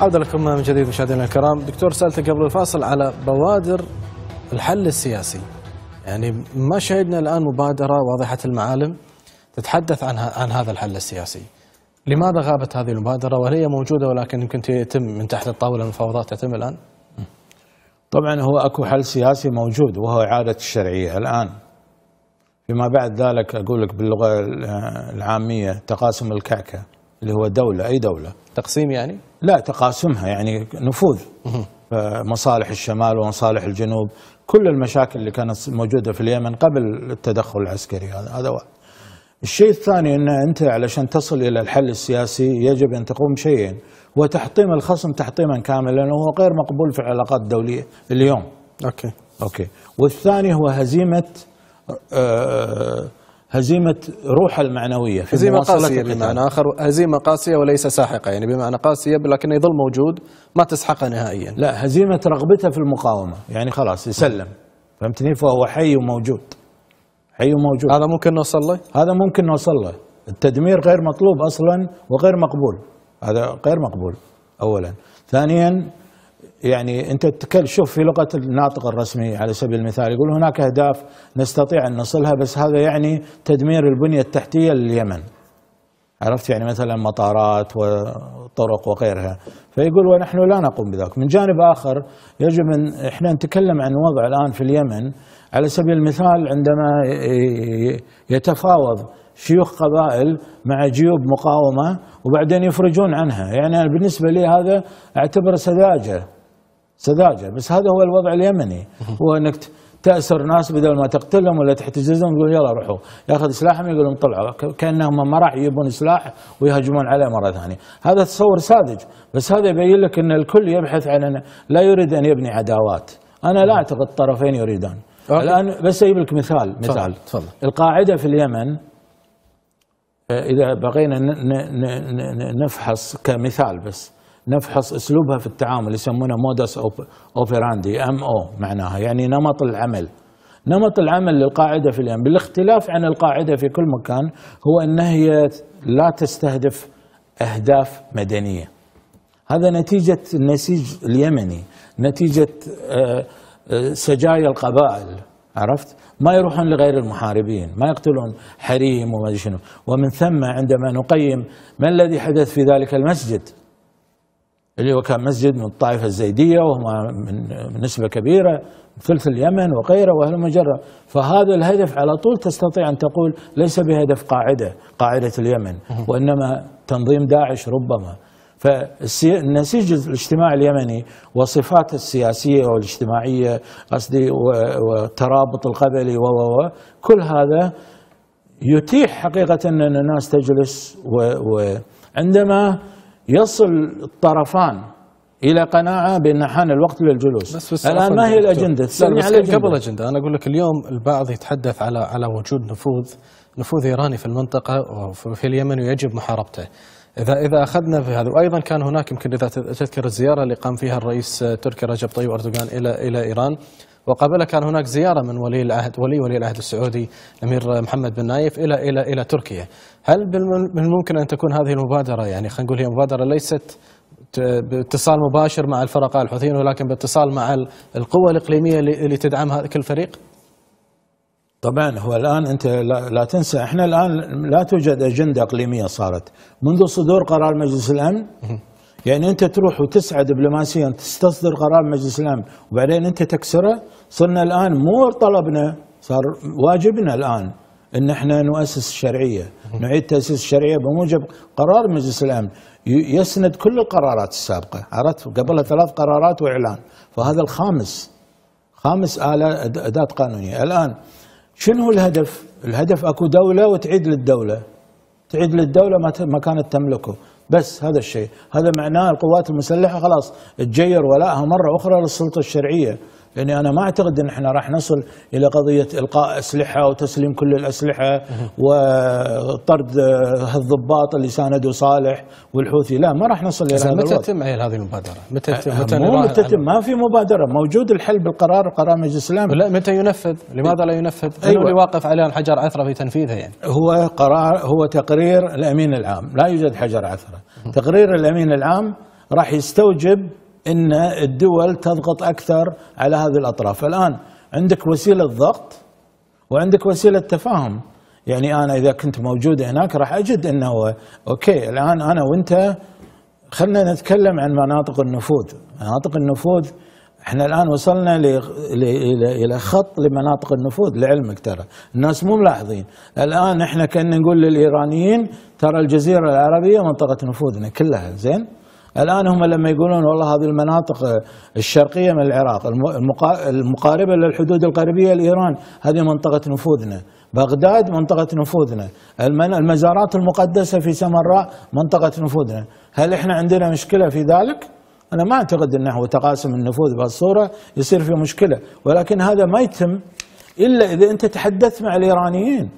عودة لكم من جديد مشاهدينا الكرام دكتور سألتك قبل الفاصل على بوادر الحل السياسي يعني ما شهدنا الآن مبادرة واضحة المعالم تتحدث عن, عن هذا الحل السياسي لماذا غابت هذه المبادرة وهي موجودة ولكن يمكن يتم من تحت الطاولة المفاوضات تتم الآن طبعا هو أكو حل سياسي موجود وهو إعادة الشرعية الآن فيما بعد ذلك أقول لك باللغة آه، العامية تقاسم الكعكة اللي هو دولة أي دولة تقسيم يعني؟ لا تقاسمها يعني نفوذ مصالح الشمال ومصالح الجنوب كل المشاكل اللي كانت موجودة في اليمن قبل التدخل العسكري هذا هذا واحد الشيء الثاني أن أنت علشان تصل إلى الحل السياسي يجب أن تقوم شيئين وتحطيم الخصم تحطيما كاملا لأنه هو غير مقبول في العلاقات الدولية اليوم أوكي أوكي والثاني هو هزيمة آه هزيمة روحه المعنوية في هزيمة قاسية بمعنى آخر هزيمة قاسية وليس ساحقة يعني بمعنى قاسية لكن يظل موجود ما تسحقه نهائيا لا هزيمة رغبته في المقاومة يعني خلاص يسلم فهمتني فهو حي وموجود حي وموجود هذا ممكن نوصل له هذا ممكن نوصل له التدمير غير مطلوب أصلا وغير مقبول هذا غير مقبول أولا ثانيا يعني انت تتكلم شوف في لغه الناطق الرسمي على سبيل المثال يقول هناك اهداف نستطيع ان نصلها بس هذا يعني تدمير البنيه التحتيه لليمن. عرفت يعني مثلا مطارات وطرق وغيرها فيقول ونحن لا نقوم بذلك من جانب آخر يجب أن إحنا نتكلم عن وضع الآن في اليمن على سبيل المثال عندما يتفاوض شيوخ قبائل مع جيوب مقاومة وبعدين يفرجون عنها يعني أنا بالنسبة لي هذا أعتبر سذاجة سذاجه بس هذا هو الوضع اليمني هو انك تاسر ناس بدل ما تقتلهم ولا تحتجزهم يقول يلا روحوا ياخذ سلاحهم يقول لهم طلعوا كانهم ما راح يبون سلاح ويهاجمون عليه مره ثانيه هذا تصور ساذج بس هذا يبين لك ان الكل يبحث عن لا يريد ان يبني عداوات انا لا اعتقد الطرفين يريدان الان بس اجيب لك مثال مثال تفضل. القاعده في اليمن اذا بقينا نفحص كمثال بس نفحص اسلوبها في التعامل يسمونه مودس اوبيراندي ام او معناها يعني نمط العمل نمط العمل للقاعده في اليمن بالاختلاف عن القاعده في كل مكان هو انها هي لا تستهدف اهداف مدنيه هذا نتيجه النسيج اليمني نتيجه آه، آه، سجايا القبائل عرفت ما يروحون لغير المحاربين ما يقتلون حريم وما شنو ومن ثم عندما نقيم ما الذي حدث في ذلك المسجد اللي هو كان مسجد من الطائفة الزيدية وهم من نسبة كبيرة ثلث اليمن وغيره وأهل المجرة فهذا الهدف على طول تستطيع أن تقول ليس بهدف قاعدة قاعدة اليمن وإنما تنظيم داعش ربما فالنسيج الاجتماعي اليمني وصفاته السياسية والاجتماعية قصدي والترابط القبلي و كل هذا يتيح حقيقة أن الناس تجلس وعندما و يصل الطرفان الى قناعه بان حان الوقت للجلوس بس الان ما هي الاجنده تسالني على قبل الاجنده انا اقول لك اليوم البعض يتحدث على على وجود نفوذ نفوذ ايراني في المنطقه وفي اليمن ويجب محاربته اذا اذا اخذنا في هذا وايضا كان هناك يمكن اذا تذكر الزياره اللي قام فيها الرئيس التركي رجب طيب اردوغان الى الى ايران وقبل كان هناك زيارة من ولي العهد ولي ولي العهد السعودي الأمير محمد بن نايف إلى إلى إلى تركيا هل من الممكن أن تكون هذه المبادرة يعني خلينا نقول هي مبادرة ليست باتصال مباشر مع الفرقاء الحوثيين ولكن باتصال مع القوى الإقليمية اللي تدعمها كل فريق؟ طبعا هو الان انت لا تنسى احنا الان لا توجد اجنده اقليميه صارت منذ صدور قرار مجلس الامن يعني انت تروح وتسعى دبلوماسيا تستصدر قرار مجلس الامن وبعدين انت تكسره صرنا الان مو طلبنا صار واجبنا الان ان احنا نؤسس الشرعيه نعيد تاسيس الشرعيه بموجب قرار مجلس الامن يسند كل القرارات السابقه عرفت قبلها ثلاث قرارات واعلان فهذا الخامس خامس آلة اداه قانونيه الان شنو الهدف؟ الهدف اكو دوله وتعيد للدوله تعيد للدوله ما كانت تملكه بس هذا الشيء هذا معناه القوات المسلحة خلاص تجير ولاءها مرة أخرى للسلطة الشرعية يعني انا ما اعتقد ان احنا راح نصل الى قضيه القاء اسلحه وتسليم كل الاسلحه وطرد آه، الضباط اللي ساندوا صالح والحوثي لا ما راح نصل الى هذا متى تتم هذه المبادره؟ متى آه، آه، متى مو متى تتم ما في مبادره موجود الحل بالقرار قرار مجلس الامن لا متى ينفذ؟ لماذا لا ينفذ؟ أيوة. اللي واقف عليه حجر عثره في تنفيذها يعني هو قرار هو تقرير الامين العام لا يوجد حجر عثره تقرير الامين العام راح يستوجب ان الدول تضغط اكثر على هذه الاطراف، الان عندك وسيله ضغط وعندك وسيله تفاهم، يعني انا اذا كنت موجود هناك راح اجد انه اوكي الان انا وانت خلينا نتكلم عن مناطق النفوذ، مناطق النفوذ احنا الان وصلنا الى خط لمناطق النفوذ لعلمك ترى، الناس مو ملاحظين، الان احنا كنا نقول للايرانيين ترى الجزيره العربيه منطقه نفوذنا كلها زين؟ الآن هم لما يقولون والله هذه المناطق الشرقية من العراق المقاربة للحدود الغربيه لإيران هذه منطقة نفوذنا بغداد منطقة نفوذنا المزارات المقدسة في سمراء منطقة نفوذنا هل إحنا عندنا مشكلة في ذلك؟ أنا ما أعتقد أنه هو تقاسم النفوذ بهالصورة يصير في مشكلة ولكن هذا ما يتم إلا إذا أنت تحدثت مع الإيرانيين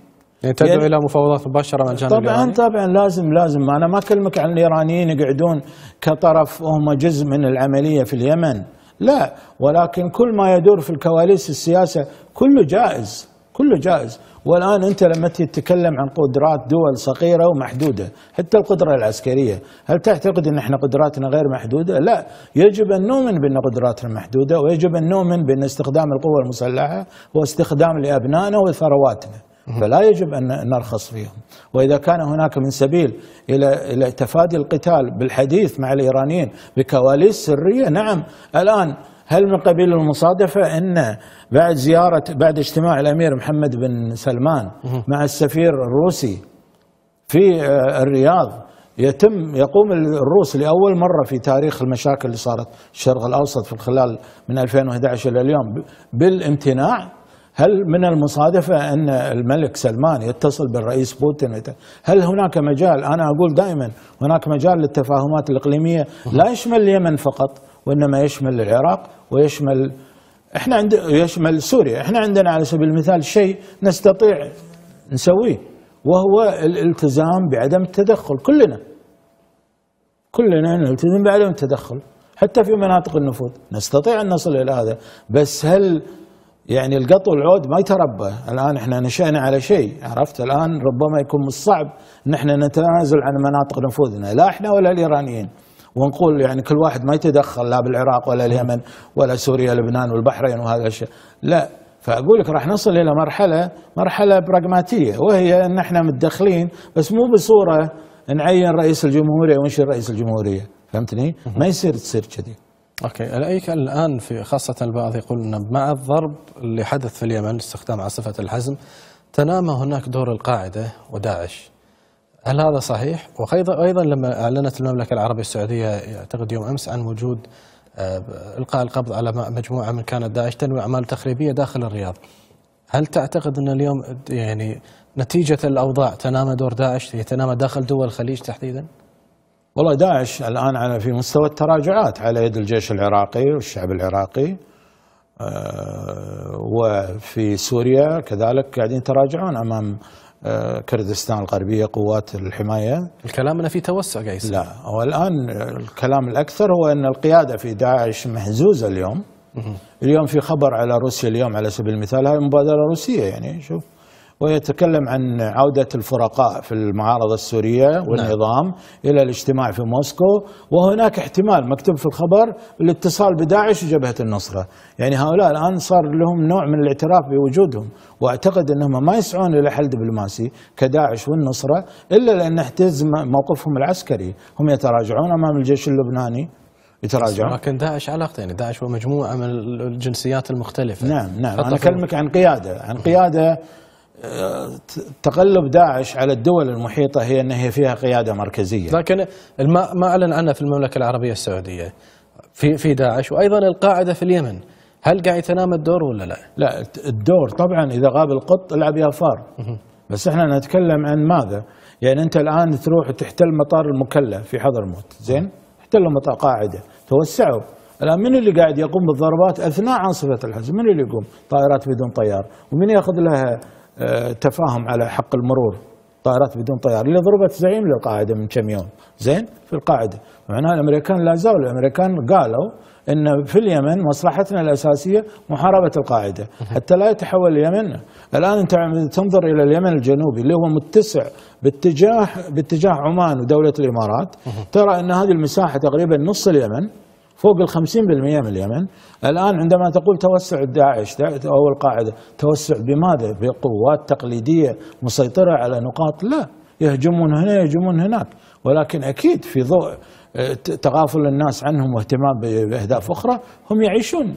يعني تدعو يعني الى مفاوضات مباشره مع الجانب طبعا الإيراني؟ طبعا لازم لازم انا ما اكلمك عن الايرانيين يقعدون كطرف هم جزء من العمليه في اليمن لا ولكن كل ما يدور في الكواليس السياسه كله جائز كله جائز والان انت لما تتكلم عن قدرات دول صغيره ومحدوده حتى القدره العسكريه هل تعتقد ان احنا قدراتنا غير محدوده لا يجب ان نؤمن بان قدراتنا محدوده ويجب ان نؤمن بان استخدام القوه المسلحه هو استخدام لابنائنا وثرواتنا فلا يجب أن نرخص فيهم وإذا كان هناك من سبيل إلى إلى تفادي القتال بالحديث مع الإيرانيين بكواليس سرية نعم الآن هل من قبيل المصادفة أن بعد زيارة بعد اجتماع الأمير محمد بن سلمان مع السفير الروسي في آه، الرياض يتم يقوم الروس لاول مره في تاريخ المشاكل اللي صارت الشرق الاوسط في خلال من 2011 الى اليوم بالامتناع هل من المصادفة أن الملك سلمان يتصل بالرئيس بوتين هل هناك مجال أنا أقول دائما هناك مجال للتفاهمات الإقليمية لا يشمل اليمن فقط وإنما يشمل العراق ويشمل احنا عند يشمل سوريا احنا عندنا على سبيل المثال شيء نستطيع نسويه وهو الالتزام بعدم التدخل كلنا كلنا نلتزم بعدم التدخل حتى في مناطق النفوذ نستطيع أن نصل إلى هذا بس هل يعني القطو العود ما يتربى الان احنا نشأنا على شيء عرفت الان ربما يكون من الصعب ان احنا نتنازل عن مناطق نفوذنا لا احنا ولا الايرانيين ونقول يعني كل واحد ما يتدخل لا بالعراق ولا اليمن ولا سوريا لبنان والبحرين وهذا الشيء لا فاقول لك راح نصل الى مرحله مرحله براغماتيه وهي ان احنا متدخلين بس مو بصوره نعين رئيس الجمهوريه ونشيل رئيس الجمهوريه فهمتني؟ ما يصير تصير كذي اوكي الايك الان في خاصه البعض يقول ان مع الضرب اللي حدث في اليمن استخدام عاصفه الحزم تنامى هناك دور القاعده وداعش هل هذا صحيح؟ وايضا لما اعلنت المملكه العربيه السعوديه اعتقد يوم امس عن وجود آه، القاء القبض على مجموعه من كانت داعش تنوي اعمال تخريبيه داخل الرياض. هل تعتقد ان اليوم يعني نتيجه الاوضاع تنامى دور داعش يتنامى داخل دول الخليج تحديدا؟ والله داعش الآن على في مستوى التراجعات على يد الجيش العراقي والشعب العراقي آه، وفي سوريا كذلك قاعدين يتراجعون أمام آه، كردستان الغربية قوات الحماية الكلام أنه في توسع قاعد لا هو الآن الكلام الأكثر هو أن القيادة في داعش مهزوزة اليوم اليوم في خبر على روسيا اليوم على سبيل المثال هاي مبادرة روسية يعني شوف ويتكلم عن عودة الفرقاء في المعارضة السورية نعم. والنظام نعم. إلى الاجتماع في موسكو وهناك احتمال مكتوب في الخبر الاتصال بداعش وجبهة النصرة يعني هؤلاء الآن صار لهم نوع من الاعتراف بوجودهم وأعتقد أنهم ما يسعون إلى حل دبلوماسي كداعش والنصرة إلا لأن احتز موقفهم العسكري هم يتراجعون أمام الجيش اللبناني يتراجعون لكن داعش علاقته يعني داعش هو مجموعة من الجنسيات المختلفة نعم نعم أنا أكلمك عن قيادة عن قيادة تقلب داعش على الدول المحيطة هي أنها هي فيها قيادة مركزية لكن ما أعلن عنه في المملكة العربية السعودية في في داعش وأيضا القاعدة في اليمن هل قاعد يتنام الدور ولا لا؟ لا الدور طبعا إذا غاب القط العب يا فار بس احنا نتكلم عن ماذا؟ يعني أنت الآن تروح تحتل مطار المكلة في حضرموت زين؟ احتلوا مطار قاعدة توسعوا الان من اللي قاعد يقوم بالضربات اثناء عاصفه الحزم؟ من اللي يقوم؟ طائرات بدون طيار، ومن ياخذ لها آه، تفاهم على حق المرور طائرات بدون طيار اللي ضربت زعيم للقاعده من كم يوم زين في القاعده معناها الامريكان لا زالوا الامريكان قالوا ان في اليمن مصلحتنا الاساسيه محاربه القاعده حتى لا يتحول اليمن الان انت تنظر الى اليمن الجنوبي اللي هو متسع باتجاه باتجاه عمان ودوله الامارات ترى ان هذه المساحه تقريبا نص اليمن فوق ال 50% من اليمن الآن عندما تقول توسع داعش أو القاعدة توسع بماذا بقوات تقليدية مسيطرة على نقاط لا يهجمون هنا يهجمون هناك ولكن أكيد في ضوء آه، تغافل الناس عنهم واهتمام بأهداف أخرى هم يعيشون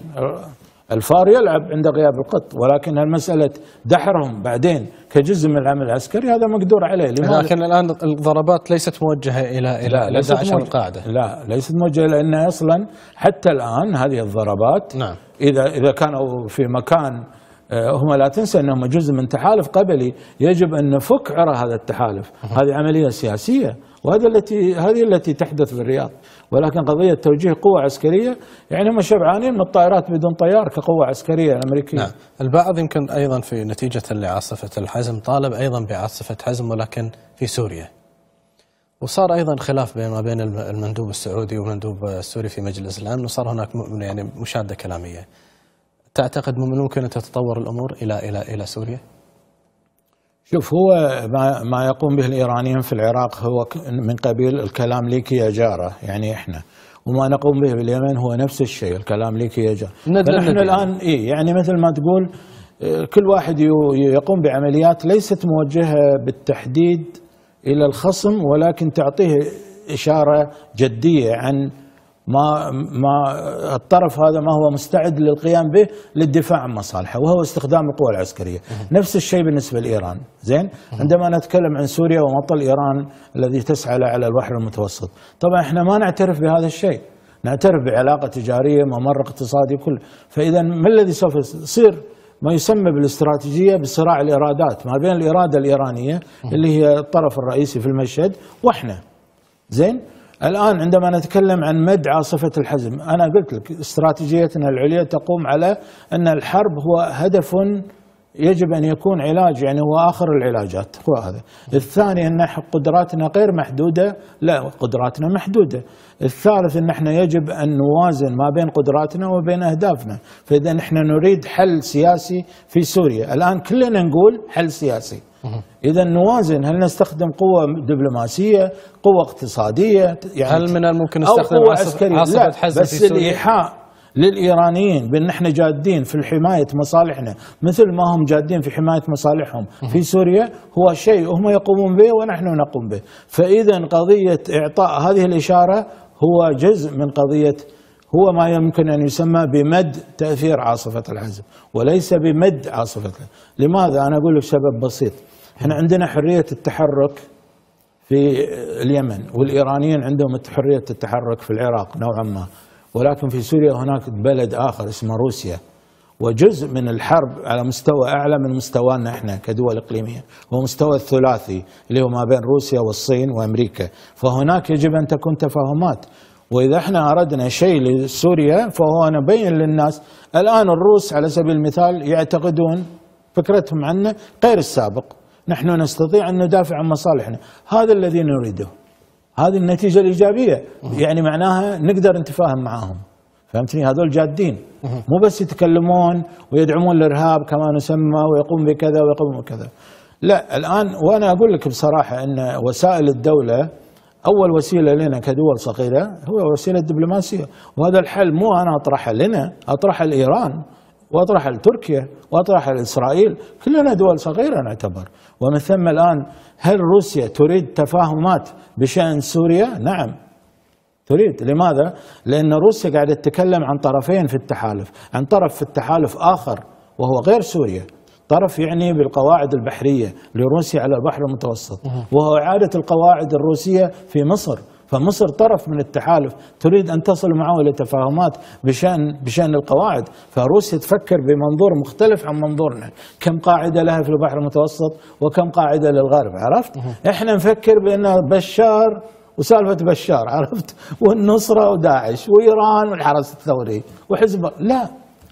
الفار يلعب عند غياب القط ولكن المسألة دحرهم بعدين كجزء من العمل العسكري هذا مقدور عليه لماذا؟ لكن الآن الضربات ليست موجهة إلى إلى إلى داعش القاعدة لا ليست موجهة لأنها أصلا حتى الآن هذه الضربات نعم. إذا إذا كانوا في مكان آه، هم لا تنسى انهم جزء من تحالف قبلي يجب ان نفك عرى هذا التحالف هذه عمليه سياسيه وهذا التي هذه التي تحدث في الرياض ولكن قضية توجيه قوة عسكرية يعني هم شبعانين من الطائرات بدون طيار كقوة عسكرية أمريكية نعم البعض يمكن أيضا في نتيجة لعاصفة الحزم طالب أيضا بعاصفة حزم ولكن في سوريا وصار ايضا خلاف بين ما بين المندوب السعودي والمندوب السوري في مجلس الامن وصار هناك يعني مشاده كلاميه. تعتقد من ممكن ان تتطور الامور الى الى الى سوريا؟ شوف هو ما, ما يقوم به الايرانيين في العراق هو من قبيل الكلام ليك يا جاره يعني احنا وما نقوم به باليمن هو نفس الشيء الكلام ليك يا جاره نحن الان اي يعني مثل ما تقول آه، كل واحد يقوم بعمليات ليست موجهه بالتحديد الى الخصم ولكن تعطيه اشاره جديه عن ما ما الطرف هذا ما هو مستعد للقيام به للدفاع عن مصالحه وهو استخدام القوى العسكريه، نفس الشيء بالنسبه لايران، زين؟ عندما نتكلم عن سوريا ومطل ايران الذي تسعى على البحر المتوسط، طبعا احنا ما نعترف بهذا الشيء، نعترف بعلاقه تجاريه، ممر اقتصادي كله، فاذا ما الذي سوف يصير؟ ما يسمى بالاستراتيجيه بصراع الارادات ما بين الاراده الايرانيه اللي هي الطرف الرئيسي في المشهد واحنا زين؟ الآن عندما نتكلم عن مد عاصفة الحزم أنا قلت لك استراتيجيتنا العليا تقوم على أن الحرب هو هدف يجب ان يكون علاج يعني هو اخر العلاجات هو هذا الثاني ان قدراتنا غير محدوده لا قدراتنا محدوده الثالث ان احنا يجب ان نوازن ما بين قدراتنا وبين اهدافنا فاذا احنا نريد حل سياسي في سوريا الان كلنا نقول حل سياسي اذا نوازن هل نستخدم قوه دبلوماسيه قوه اقتصاديه يعني هل من الممكن نستخدم عسكريه عصف لا بس الايحاء للايرانيين بان احنا جادين في حمايه مصالحنا مثل ما هم جادين في حمايه مصالحهم في سوريا هو شيء هم يقومون به ونحن نقوم به، فاذا قضيه اعطاء هذه الاشاره هو جزء من قضيه هو ما يمكن ان يسمى بمد تاثير عاصفه الحزم وليس بمد عاصفه لماذا؟ انا اقول لك سبب بسيط، احنا عندنا حريه التحرك في اليمن والايرانيين عندهم حريه التحرك في العراق نوعا ما، ولكن في سوريا هناك بلد آخر اسمه روسيا وجزء من الحرب على مستوى أعلى من مستوانا إحنا كدول إقليمية هو مستوى الثلاثي اللي هو ما بين روسيا والصين وأمريكا فهناك يجب أن تكون تفاهمات وإذا إحنا أردنا شيء لسوريا فهو نبين للناس الآن الروس على سبيل المثال يعتقدون فكرتهم عنا غير السابق نحن نستطيع أن ندافع عن مصالحنا هذا الذي نريده هذه النتيجه الايجابيه يعني معناها نقدر نتفاهم معاهم فهمتني هذول جادين مو بس يتكلمون ويدعمون الارهاب كما نسمى ويقوم بكذا ويقوم بكذا لا الان وانا اقول لك بصراحه ان وسائل الدوله اول وسيله لنا كدول صغيره هو وسيله الدبلوماسيه وهذا الحل مو انا اطرحه لنا اطرحه لايران واطرح لتركيا واطرح لاسرائيل كلنا دول صغيره نعتبر ومن ثم الان هل روسيا تريد تفاهمات بشان سوريا؟ نعم تريد لماذا؟ لان روسيا قاعده تتكلم عن طرفين في التحالف، عن طرف في التحالف اخر وهو غير سوريا طرف يعني بالقواعد البحريه لروسيا على البحر المتوسط وهو اعاده القواعد الروسيه في مصر فمصر طرف من التحالف تريد أن تصل معه إلى تفاهمات بشأن, بشأن القواعد فروسيا تفكر بمنظور مختلف عن منظورنا كم قاعدة لها في البحر المتوسط وكم قاعدة للغرب عرفت إحنا نفكر بأن بشار وسالفة بشار عرفت والنصرة وداعش وإيران والحرس الثوري وحزب لا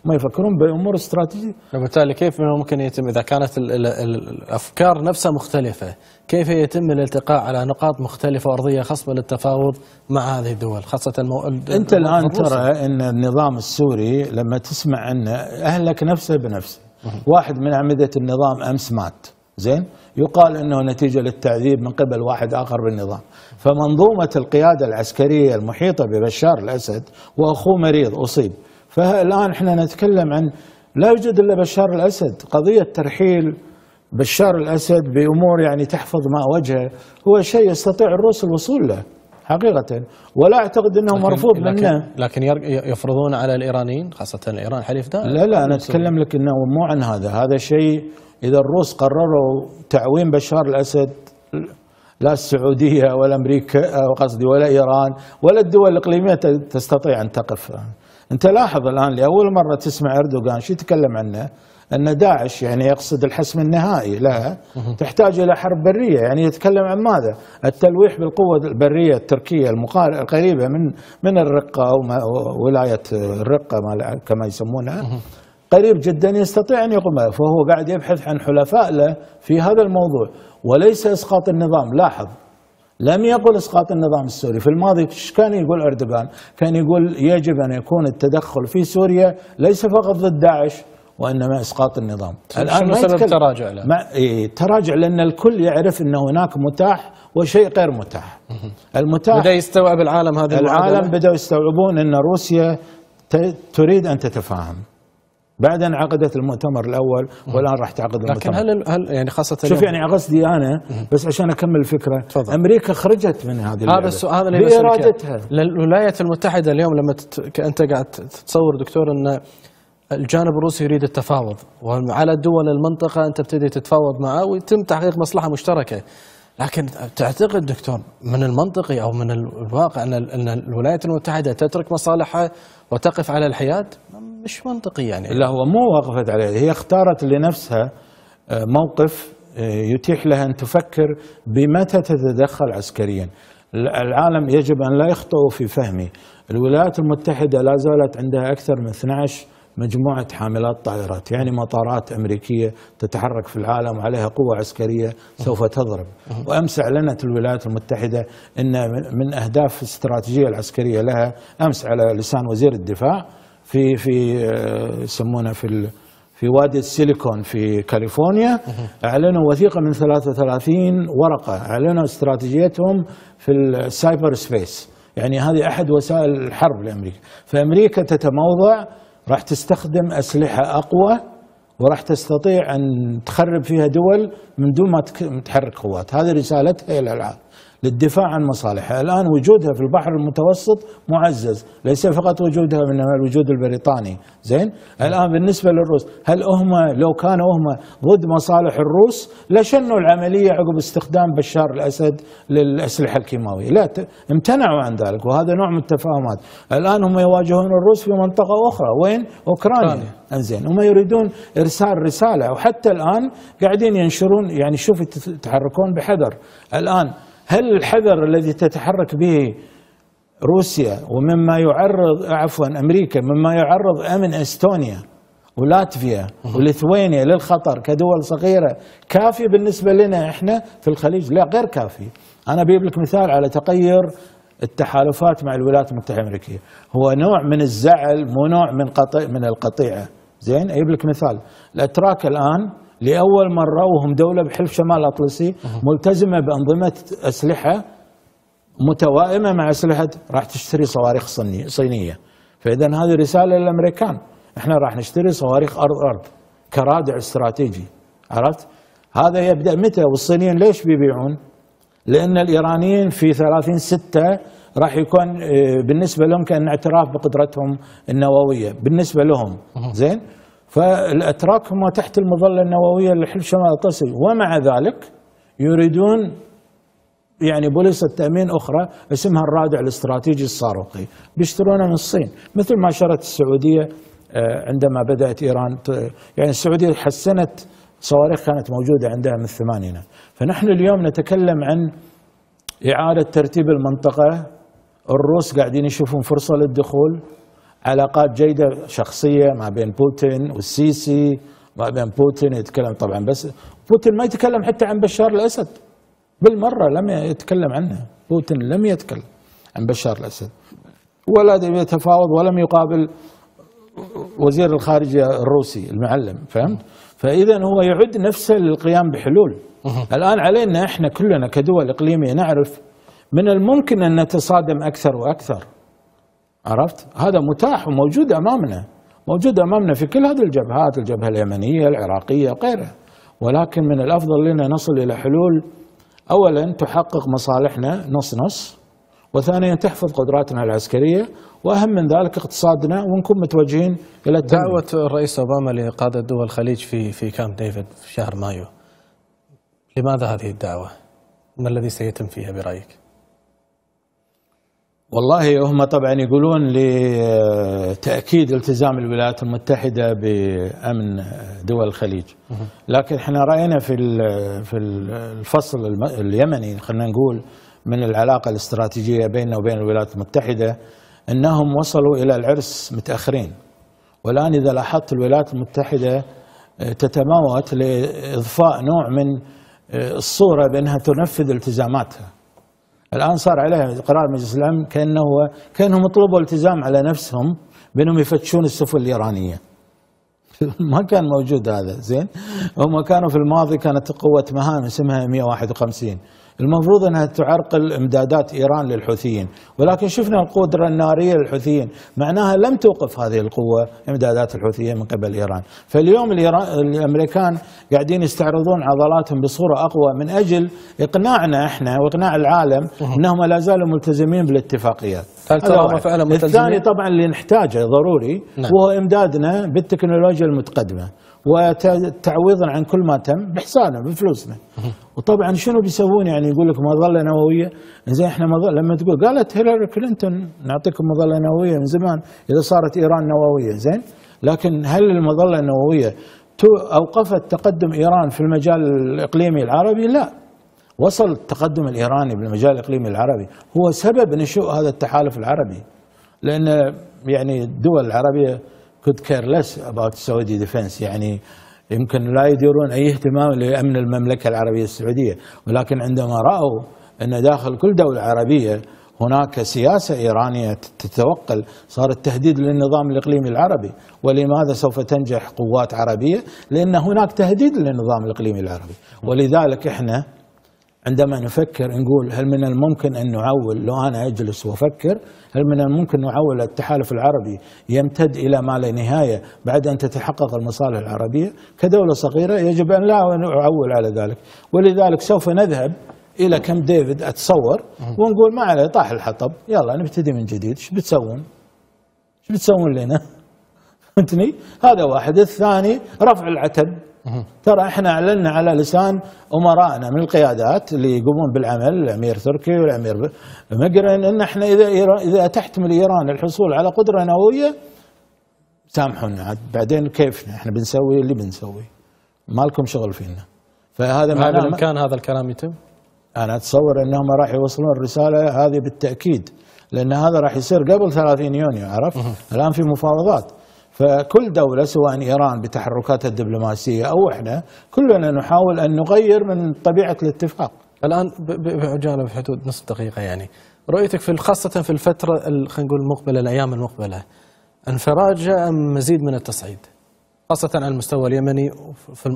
ما يفكرون بامور استراتيجيه. وبالتالي كيف ممكن يتم اذا كانت الـ الـ الـ الافكار نفسها مختلفه، كيف يتم الالتقاء على نقاط مختلفة وأرضية خصبة للتفاوض مع هذه الدول خاصة المو... أنت الآن ترى أن النظام السوري لما تسمع أنه أهلك نفسه بنفسه واحد من أعمدة النظام أمس مات زين يقال انه نتيجه للتعذيب من قبل واحد اخر بالنظام فمنظومه القياده العسكريه المحيطه ببشار الاسد واخوه مريض اصيب فالان احنا نتكلم عن لا يوجد الا بشار الاسد قضيه ترحيل بشار الأسد بأمور يعني تحفظ ماء وجهه هو شيء يستطيع الروس الوصول له حقيقة ولا أعتقد أنه مرفوض لكن منه لكن يفرضون على الإيرانيين خاصة إيران حليف دائم لا لا أنا أتكلم لك أنه مو عن هذا هذا شيء إذا الروس قرروا تعويم بشار الأسد لا السعودية ولا أمريكا آه، قصدي ولا إيران ولا الدول الإقليمية تستطيع أن تقف أنت لاحظ الآن لأول مرة تسمع أردوغان شو يتكلم عنه ان داعش يعني يقصد الحسم النهائي لا تحتاج الى حرب بريه يعني يتكلم عن ماذا؟ التلويح بالقوه البريه التركيه القريبه من من الرقه او ولايه الرقه كما يسمونها قريب جدا يستطيع ان يقوم فهو قاعد يبحث عن حلفاء له في هذا الموضوع وليس اسقاط النظام لاحظ لم يقل اسقاط النظام السوري في الماضي كان يقول اردوغان كان يقول يجب ان يكون التدخل في سوريا ليس فقط ضد داعش وانما اسقاط النظام الان ما سبب تراجع ما إيه تراجع لان الكل يعرف ان هناك متاح وشيء غير متاح المتاح بدا يستوعب العالم هذه العالم بداوا يستوعبون ان روسيا تريد ان تتفاهم بعد ان عقدت المؤتمر الاول والان راح تعقد المؤتمر لكن هل هل يعني خاصه شوف يعني قصدي انا بس عشان اكمل الفكره تفضل. امريكا خرجت من هذه هذا السؤال اللي بارادتها الولايات المتحده اليوم لما تت... انت قاعد تتصور دكتور ان الجانب الروسي يريد التفاوض وعلى دول المنطقة أن تبتدي تتفاوض معه ويتم تحقيق مصلحة مشتركة لكن تعتقد دكتور من المنطقي أو من الواقع أن أن الولايات المتحدة تترك مصالحها وتقف على الحياد مش منطقي يعني لا هو مو وقفت عليه هي اختارت لنفسها آه، موقف آه، يتيح لها أن تفكر بمتى تتدخل عسكريا العالم يجب أن لا يخطئوا في فهمي الولايات المتحدة لا زالت عندها أكثر من 12 مجموعة حاملات طائرات يعني مطارات أمريكية تتحرك في العالم وعليها قوة عسكرية سوف تضرب وأمس أعلنت الولايات المتحدة أن من أهداف الاستراتيجية العسكرية لها أمس على لسان وزير الدفاع في في آه، يسمونه في في وادي السيليكون في كاليفورنيا اعلنوا وثيقه من 33 ورقه اعلنوا استراتيجيتهم في السايبر سبيس يعني هذه احد وسائل الحرب لامريكا فامريكا تتموضع راح تستخدم اسلحه اقوى وراح تستطيع ان تخرب فيها دول من دون ما تحرك قوات هذه رسالتها الى العالم للدفاع عن مصالحها الآن وجودها في البحر المتوسط معزز ليس فقط وجودها من الوجود البريطاني زين الآن بالنسبة للروس هل هم لو كانوا هم ضد مصالح الروس لشنوا العملية عقب استخدام بشار الأسد للأسلحة الكيماوية لا امتنعوا عن ذلك وهذا نوع من التفاهمات الآن هم يواجهون الروس في منطقة أخرى وين أوكرانيا انزين هم يريدون ارسال رساله وحتى الان قاعدين ينشرون يعني شوف يتحركون بحذر الان هل الحذر الذي تتحرك به روسيا ومما يعرض عفوا امريكا مما يعرض امن استونيا ولاتفيا وليثوانيا للخطر كدول صغيره كافيه بالنسبه لنا احنا في الخليج لا غير كافي انا بجيب لك مثال على تغير التحالفات مع الولايات المتحده الامريكيه هو نوع من الزعل مو نوع من قطيع من القطيعه زين اجيب لك مثال الاتراك الان لاول مره وهم دوله بحلف شمال الاطلسي ملتزمه بانظمه اسلحه متوائمه مع اسلحه راح تشتري صواريخ صينيه فاذا هذه رساله للامريكان احنا راح نشتري صواريخ ارض ارض كرادع استراتيجي عرفت؟ هذا يبدا متى والصينيين ليش بيبيعون؟ لان الايرانيين في 30 6 راح يكون آه، بالنسبه لهم كان اعتراف بقدرتهم النوويه بالنسبه لهم زين؟ فالأتراك هم تحت المظلة النووية لحلف شمال القصر ومع ذلك يريدون يعني بوليصة تأمين أخرى اسمها الرادع الاستراتيجي الصاروخي بيشترونها من الصين مثل ما شرت السعودية آه، عندما بدأت إيران يعني السعودية حسنت صواريخ كانت موجودة عندها من الثمانينات فنحن اليوم نتكلم عن إعادة ترتيب المنطقة الروس قاعدين يشوفون فرصة للدخول علاقات جيدة شخصية ما بين بوتين والسيسي ما بين بوتين يتكلم طبعا بس بوتين ما يتكلم حتى عن بشار الأسد بالمرة لم يتكلم عنه بوتين لم يتكلم عن بشار الأسد ولا يتفاوض ولم يقابل وزير الخارجية الروسي المعلم فهمت فإذا هو يعد نفسه للقيام بحلول الآن علينا إحنا كلنا كدول إقليمية نعرف من الممكن أن نتصادم أكثر وأكثر عرفت هذا متاح وموجود امامنا موجود امامنا في كل هذه الجبهات الجبهه اليمنيه العراقيه وغيرها ولكن من الافضل لنا نصل الى حلول اولا تحقق مصالحنا نص نص وثانيا تحفظ قدراتنا العسكريه واهم من ذلك اقتصادنا ونكون متوجهين الى التنمية. دعوه الرئيس اوباما لقاده دول الخليج في في كامب ديفيد في شهر مايو لماذا هذه الدعوه؟ ما الذي سيتم فيها برايك؟ والله هم طبعا يقولون لتاكيد التزام الولايات المتحده بامن دول الخليج لكن احنا راينا في في الفصل اليمني خلينا نقول من العلاقه الاستراتيجيه بيننا وبين الولايات المتحده انهم وصلوا الى العرس متاخرين والان اذا لاحظت الولايات المتحده آه، تتموت لاضفاء نوع من آه، الصوره بانها تنفذ التزاماتها الآن صار عليها قرار مجلس الأمن كأنه كأنهم طلبوا التزام على نفسهم بأنهم يفتشون السفن الإيرانية ما كان موجود هذا زين هم كانوا في الماضي كانت قوة مهام اسمها 151 المفروض انها تعرقل امدادات ايران للحوثيين، ولكن شفنا القدره الناريه للحوثيين، معناها لم توقف هذه القوه امدادات الحوثيين من قبل ايران، فاليوم الإيران الامريكان قاعدين يستعرضون عضلاتهم بصوره اقوى من اجل اقناعنا احنا واقناع العالم انهم لا زالوا ملتزمين بالاتفاقيات. هل فعلا الثاني طبعا اللي نحتاجه ضروري نعم. وهو امدادنا بالتكنولوجيا المتقدمه. وتعويضا عن كل ما تم بحصانه بفلوسنا وطبعا شنو بيسوون يعني يقول لك مظله نوويه زين احنا مظله لما تقول قالت هيلاري كلينتون نعطيكم مظله نوويه من زمان اذا صارت ايران نوويه زين لكن هل المظله النوويه اوقفت تقدم ايران في المجال الاقليمي العربي؟ لا وصل التقدم الايراني بالمجال الاقليمي العربي هو سبب نشوء هذا التحالف العربي لان يعني الدول العربيه could care less about Saudi defense يعني يمكن لا يديرون اي اهتمام لامن المملكه العربيه السعوديه، ولكن عندما راوا ان داخل كل دوله عربيه هناك سياسه ايرانيه تتوقل، صار التهديد للنظام الاقليمي العربي، ولماذا سوف تنجح قوات عربيه؟ لان هناك تهديد للنظام الاقليمي العربي، ولذلك احنا عندما نفكر نقول هل من الممكن أن نعول لو أنا أجلس وأفكر هل من الممكن نعول التحالف العربي يمتد إلى ما لا نهاية بعد أن تتحقق المصالح العربية كدولة صغيرة يجب أن لا أعول على ذلك ولذلك سوف نذهب إلى كم ديفيد أتصور ونقول ما عليه طاح الحطب يلا نبتدي من جديد ايش بتسوون ايش بتسوون لنا فهمتني هذا واحد الثاني رفع العتب ترى احنا اعلنا على لسان امرائنا من القيادات اللي يقومون بالعمل الامير تركي والامير مقرن ان احنا اذا اذا تحتمل ايران الحصول على قدره نوويه سامحونا عاد بعدين كيفنا احنا بنسوي اللي بنسوي ما لكم شغل فينا فهذا ما كان هذا الكلام يتم؟ انا اتصور انهم راح يوصلون الرساله هذه بالتاكيد لان هذا راح يصير قبل 30 يونيو عرفت؟ الان في مفاوضات فكل دولة سواء إيران بتحركاتها الدبلوماسية أو إحنا كلنا نحاول أن نغير من طبيعة الاتفاق الآن بعجالة في حدود نصف دقيقة يعني رؤيتك في خاصة في الفترة خلينا نقول المقبلة الأيام المقبلة انفراج أم مزيد من التصعيد؟ خاصة على المستوى اليمني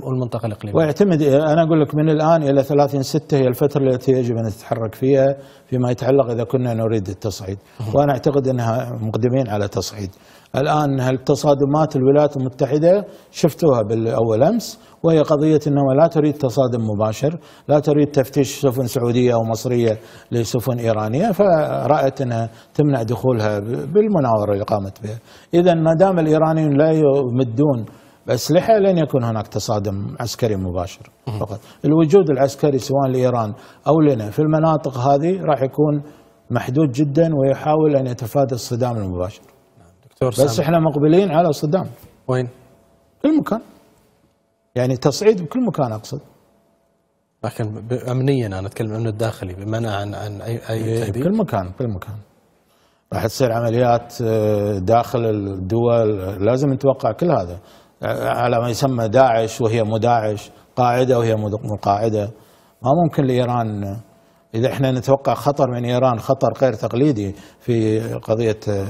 والمنطقة الإقليمية ويعتمد أنا أقول لك من الآن إلى 30 6 هي الفترة التي يجب أن نتحرك فيها فيما يتعلق إذا كنا نريد التصعيد وأنا أعتقد أنها مقدمين على تصعيد الان هالتصادمات الولايات المتحده شفتوها بالاول امس وهي قضيه انه لا تريد تصادم مباشر، لا تريد تفتيش سفن سعوديه او مصريه لسفن ايرانيه فرات انها تمنع دخولها بالمناوره اللي قامت بها. اذا ما دام الايرانيين لا يمدون اسلحه لن يكون هناك تصادم عسكري مباشر فقط، الوجود العسكري سواء لايران او لنا في المناطق هذه راح يكون محدود جدا ويحاول ان يتفادى الصدام المباشر. دكتور بس سامي. احنا مقبلين على صدام وين؟ كل مكان يعني تصعيد بكل مكان اقصد لكن امنيا انا اتكلم الامن الداخلي بمنع عن عن اي اي إيه، بكل مكان بكل مكان راح تصير عمليات آه، داخل الدول لازم نتوقع كل هذا آه، على ما يسمى داعش وهي مداعش قاعده وهي مو قاعده ما ممكن لايران إذا احنا نتوقع خطر من إيران خطر غير تقليدي في قضية آه،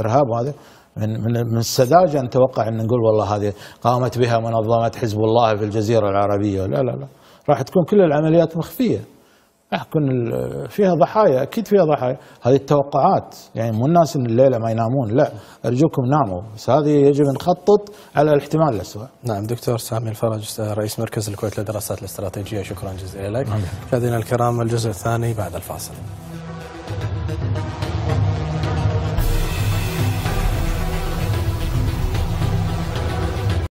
إرهاب وهذا من من من السذاجه نتوقع ان نقول والله هذه قامت بها منظمه حزب الله في الجزيره العربيه لا لا لا راح تكون كل العمليات مخفيه لكن فيها ضحايا اكيد فيها ضحايا هذه التوقعات يعني مو الناس ان الليله ما ينامون لا ارجوكم ناموا بس هذه يجب نخطط على الاحتمال الاسوء. نعم دكتور سامي الفرج رئيس مركز الكويت للدراسات الاستراتيجيه شكرا جزيلا لك. مشاهدينا نعم. الكرام الجزء الثاني بعد الفاصل.